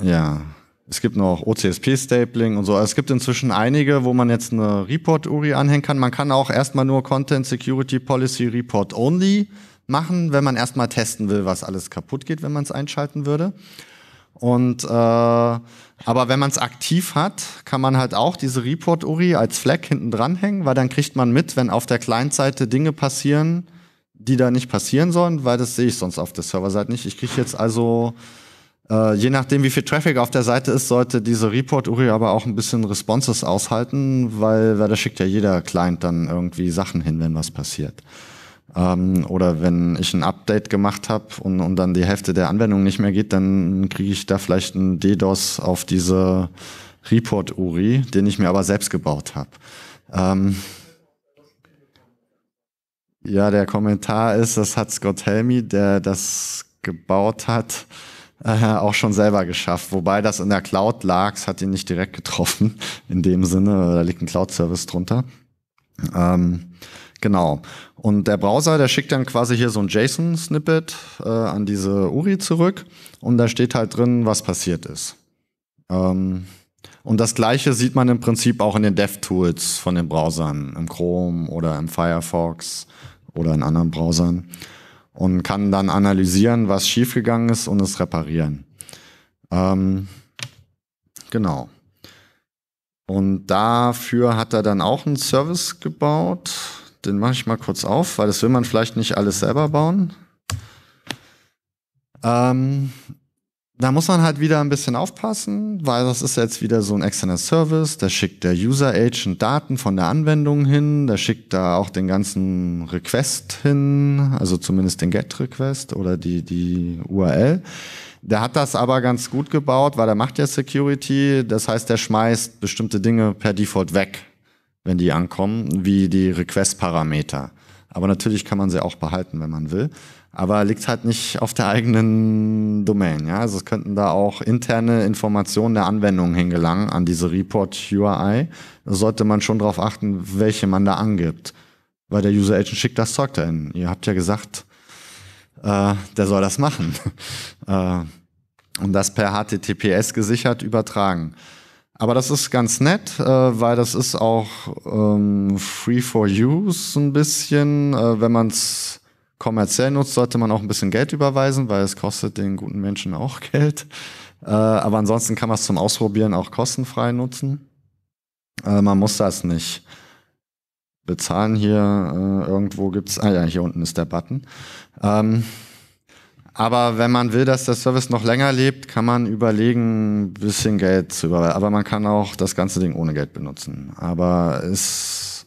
Speaker 1: Ja, es gibt noch OCSP-Stapling und so. Also es gibt inzwischen einige, wo man jetzt eine Report-URI anhängen kann. Man kann auch erstmal nur Content Security Policy Report Only machen, wenn man erstmal testen will, was alles kaputt geht, wenn man es einschalten würde. Und äh, aber wenn man es aktiv hat, kann man halt auch diese Report-URI als Flag hinten dranhängen, weil dann kriegt man mit, wenn auf der Client-Seite Dinge passieren, die da nicht passieren sollen, weil das sehe ich sonst auf der Serverseite nicht. Ich kriege jetzt also, äh, je nachdem wie viel Traffic auf der Seite ist, sollte diese Report-URI aber auch ein bisschen Responses aushalten, weil, weil da schickt ja jeder Client dann irgendwie Sachen hin, wenn was passiert. Ähm, oder wenn ich ein Update gemacht habe und, und dann die Hälfte der Anwendung nicht mehr geht, dann kriege ich da vielleicht ein DDoS auf diese Report-URI, den ich mir aber selbst gebaut habe. Ähm, ja, der Kommentar ist, das hat Scott Helmy, der das gebaut hat, äh, auch schon selber geschafft. Wobei das in der Cloud lag, es hat ihn nicht direkt getroffen in dem Sinne, da liegt ein Cloud-Service drunter. Ähm, Genau. Und der Browser, der schickt dann quasi hier so ein JSON-Snippet äh, an diese URI zurück und da steht halt drin, was passiert ist. Ähm, und das gleiche sieht man im Prinzip auch in den DevTools von den Browsern, im Chrome oder im Firefox oder in anderen Browsern. Und kann dann analysieren, was schiefgegangen ist und es reparieren. Ähm, genau. Und dafür hat er dann auch einen Service gebaut den mache ich mal kurz auf, weil das will man vielleicht nicht alles selber bauen. Ähm, da muss man halt wieder ein bisschen aufpassen, weil das ist jetzt wieder so ein externer Service, der schickt der User Agent Daten von der Anwendung hin, der schickt da auch den ganzen Request hin, also zumindest den GET Request oder die, die URL. Der hat das aber ganz gut gebaut, weil er macht ja Security, das heißt, er schmeißt bestimmte Dinge per Default weg wenn die ankommen, wie die Request-Parameter. Aber natürlich kann man sie auch behalten, wenn man will. Aber liegt halt nicht auf der eigenen Domain. Ja? Also es könnten da auch interne Informationen der Anwendung hingelangen an diese report uri Da sollte man schon darauf achten, welche man da angibt. Weil der User Agent schickt das Zeug dahin. Ihr habt ja gesagt, äh, der soll das machen. äh, und das per HTTPS gesichert übertragen. Aber das ist ganz nett, äh, weil das ist auch ähm, free for use ein bisschen. Äh, wenn man es kommerziell nutzt, sollte man auch ein bisschen Geld überweisen, weil es kostet den guten Menschen auch Geld. Äh, aber ansonsten kann man es zum Ausprobieren auch kostenfrei nutzen. Äh, man muss das nicht bezahlen hier. Äh, irgendwo gibt's. Ah ja, hier unten ist der Button. Ähm, aber wenn man will, dass der Service noch länger lebt, kann man überlegen, ein bisschen Geld zu überweisen. Aber man kann auch das ganze Ding ohne Geld benutzen. Aber es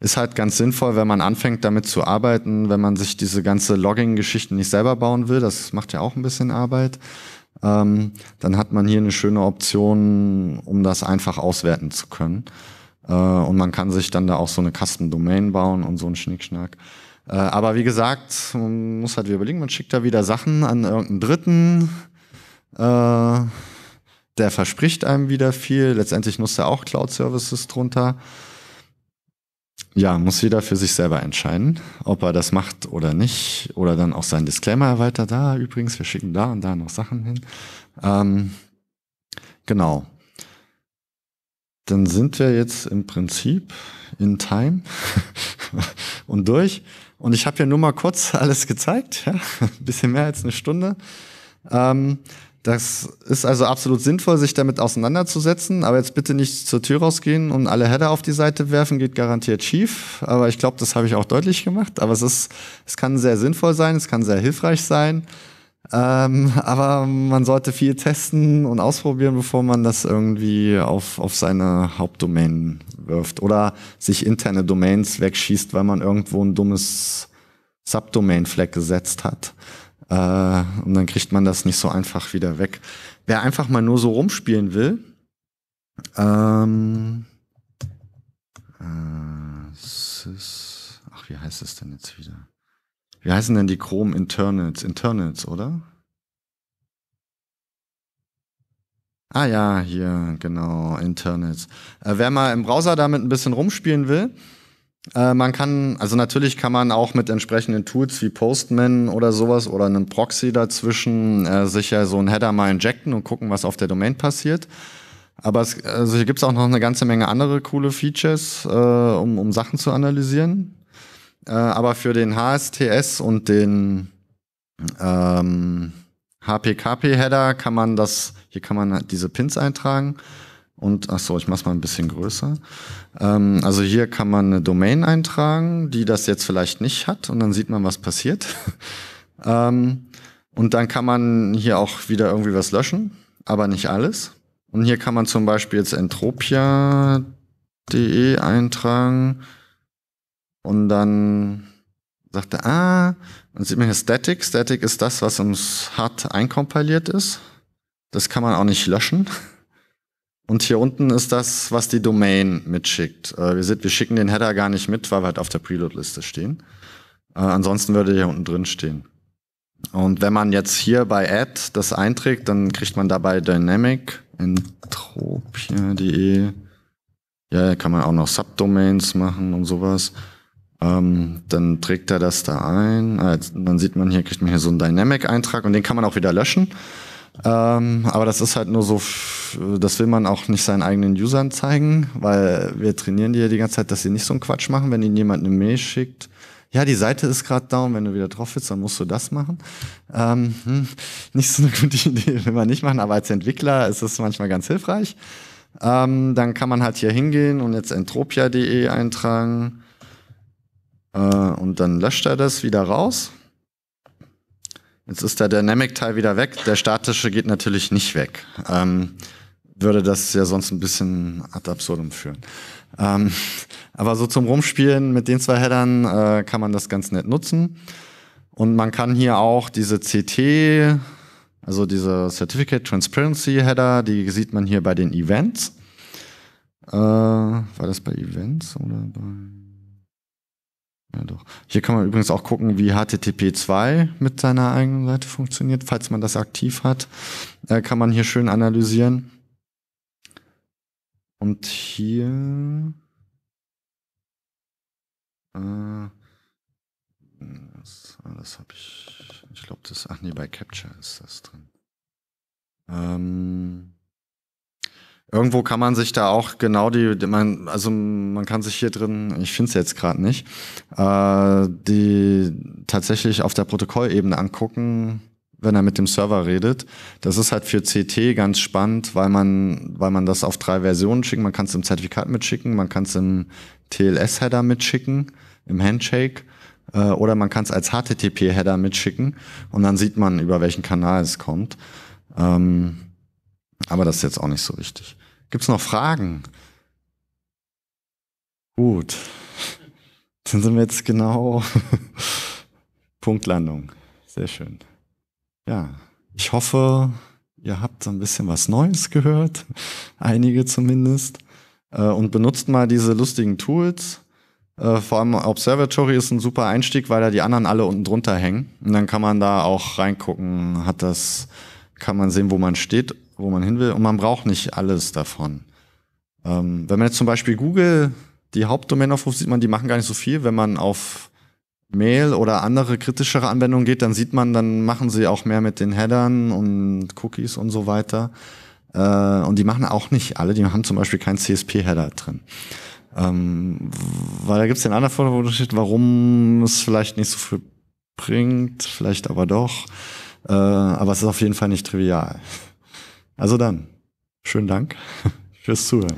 Speaker 1: ist halt ganz sinnvoll, wenn man anfängt, damit zu arbeiten, wenn man sich diese ganze Logging-Geschichten nicht selber bauen will. Das macht ja auch ein bisschen Arbeit. Ähm, dann hat man hier eine schöne Option, um das einfach auswerten zu können. Äh, und man kann sich dann da auch so eine Custom-Domain bauen und so einen Schnickschnack. Äh, aber wie gesagt, man muss halt wieder überlegen, man schickt da wieder Sachen an irgendeinen Dritten. Äh, der verspricht einem wieder viel. Letztendlich muss er auch Cloud-Services drunter. Ja, muss jeder für sich selber entscheiden, ob er das macht oder nicht. Oder dann auch seinen Disclaimer erweitert. Da ah, übrigens, wir schicken da und da noch Sachen hin. Ähm, genau. Dann sind wir jetzt im Prinzip in Time und durch. Und ich habe ja nur mal kurz alles gezeigt, ja? ein bisschen mehr als eine Stunde. Ähm, das ist also absolut sinnvoll, sich damit auseinanderzusetzen, aber jetzt bitte nicht zur Tür rausgehen und alle Header auf die Seite werfen, geht garantiert schief. Aber ich glaube, das habe ich auch deutlich gemacht. Aber es ist, es kann sehr sinnvoll sein, es kann sehr hilfreich sein. Ähm, aber man sollte viel testen und ausprobieren, bevor man das irgendwie auf, auf seine Hauptdomain wirft oder sich interne Domains wegschießt, weil man irgendwo ein dummes Subdomain-Flag gesetzt hat. Äh, und dann kriegt man das nicht so einfach wieder weg. Wer einfach mal nur so rumspielen will, ähm, äh, ach, wie heißt es denn jetzt wieder? Wie heißen denn die Chrome Internals? Internals, oder? Ah ja, hier, genau, Internals. Äh, wer mal im Browser damit ein bisschen rumspielen will, äh, man kann, also natürlich kann man auch mit entsprechenden Tools wie Postman oder sowas oder einem Proxy dazwischen äh, ja so einen Header mal injecten und gucken, was auf der Domain passiert. Aber es, also hier gibt es auch noch eine ganze Menge andere coole Features, äh, um, um Sachen zu analysieren. Äh, aber für den HSTS und den ähm, HPKP-Header kann man das, hier kann man halt diese Pins eintragen. Und ach so, ich mach's mal ein bisschen größer. Ähm, also hier kann man eine Domain eintragen, die das jetzt vielleicht nicht hat, und dann sieht man, was passiert. ähm, und dann kann man hier auch wieder irgendwie was löschen, aber nicht alles. Und hier kann man zum Beispiel jetzt entropia.de eintragen. Und dann sagte, ah, dann sieht man hier Static. Static ist das, was ums Hard einkompiliert ist. Das kann man auch nicht löschen. Und hier unten ist das, was die Domain mitschickt. wir, äh, seht, wir schicken den Header gar nicht mit, weil wir halt auf der Preload-Liste stehen. Äh, ansonsten würde hier unten drin stehen. Und wenn man jetzt hier bei Add das einträgt, dann kriegt man dabei Dynamic entropia.de. Ja, kann man auch noch Subdomains machen und sowas. Ähm, dann trägt er das da ein. Ah, dann sieht man hier, kriegt man hier so einen Dynamic-Eintrag und den kann man auch wieder löschen. Ähm, aber das ist halt nur so, das will man auch nicht seinen eigenen Usern zeigen, weil wir trainieren die ja die ganze Zeit, dass sie nicht so einen Quatsch machen, wenn ihnen jemand eine Mail schickt. Ja, die Seite ist gerade down, wenn du wieder drauf willst, dann musst du das machen. Ähm, hm, nicht so eine gute Idee, will man nicht machen, aber als Entwickler ist es manchmal ganz hilfreich. Ähm, dann kann man halt hier hingehen und jetzt entropia.de eintragen äh, und dann löscht er das wieder raus. Jetzt ist der Dynamic-Teil wieder weg. Der statische geht natürlich nicht weg. Ähm, würde das ja sonst ein bisschen ad absurdum führen. Ähm, aber so zum Rumspielen mit den zwei Headern äh, kann man das ganz nett nutzen. Und man kann hier auch diese CT, also diese Certificate Transparency Header, die sieht man hier bei den Events. Äh, war das bei Events oder bei... Ja, doch. Hier kann man übrigens auch gucken, wie HTTP2 mit seiner eigenen Seite funktioniert. Falls man das aktiv hat, äh, kann man hier schön analysieren. Und hier. Äh, das, ah, das habe ich. Ich glaube, das. Ach nee, bei Capture ist das drin. Ähm irgendwo kann man sich da auch genau die, die man, also man kann sich hier drin, ich finde es jetzt gerade nicht, äh, die tatsächlich auf der Protokollebene angucken, wenn er mit dem Server redet. Das ist halt für CT ganz spannend, weil man, weil man das auf drei Versionen schicken. Man kann es im Zertifikat mitschicken, man kann es im TLS-Header mitschicken, im Handshake äh, oder man kann es als HTTP-Header mitschicken und dann sieht man, über welchen Kanal es kommt. Ähm, aber das ist jetzt auch nicht so wichtig. Gibt es noch Fragen? Gut. Dann sind wir jetzt genau Punktlandung. Sehr schön. Ja, ich hoffe, ihr habt so ein bisschen was Neues gehört. Einige zumindest. Äh, und benutzt mal diese lustigen Tools. Äh, vor allem Observatory ist ein super Einstieg, weil da die anderen alle unten drunter hängen. Und dann kann man da auch reingucken, hat das, kann man sehen, wo man steht wo man hin will und man braucht nicht alles davon. Ähm, wenn man jetzt zum Beispiel Google die Hauptdomain aufruft, sieht man, die machen gar nicht so viel. Wenn man auf Mail oder andere kritischere Anwendungen geht, dann sieht man, dann machen sie auch mehr mit den Headern und Cookies und so weiter. Äh, und die machen auch nicht alle, die haben zum Beispiel keinen CSP-Header drin. Ähm, weil da gibt es den anderen Vorteil, warum es vielleicht nicht so viel bringt, vielleicht aber doch. Äh, aber es ist auf jeden Fall nicht trivial. Also dann, schönen Dank fürs Zuhören.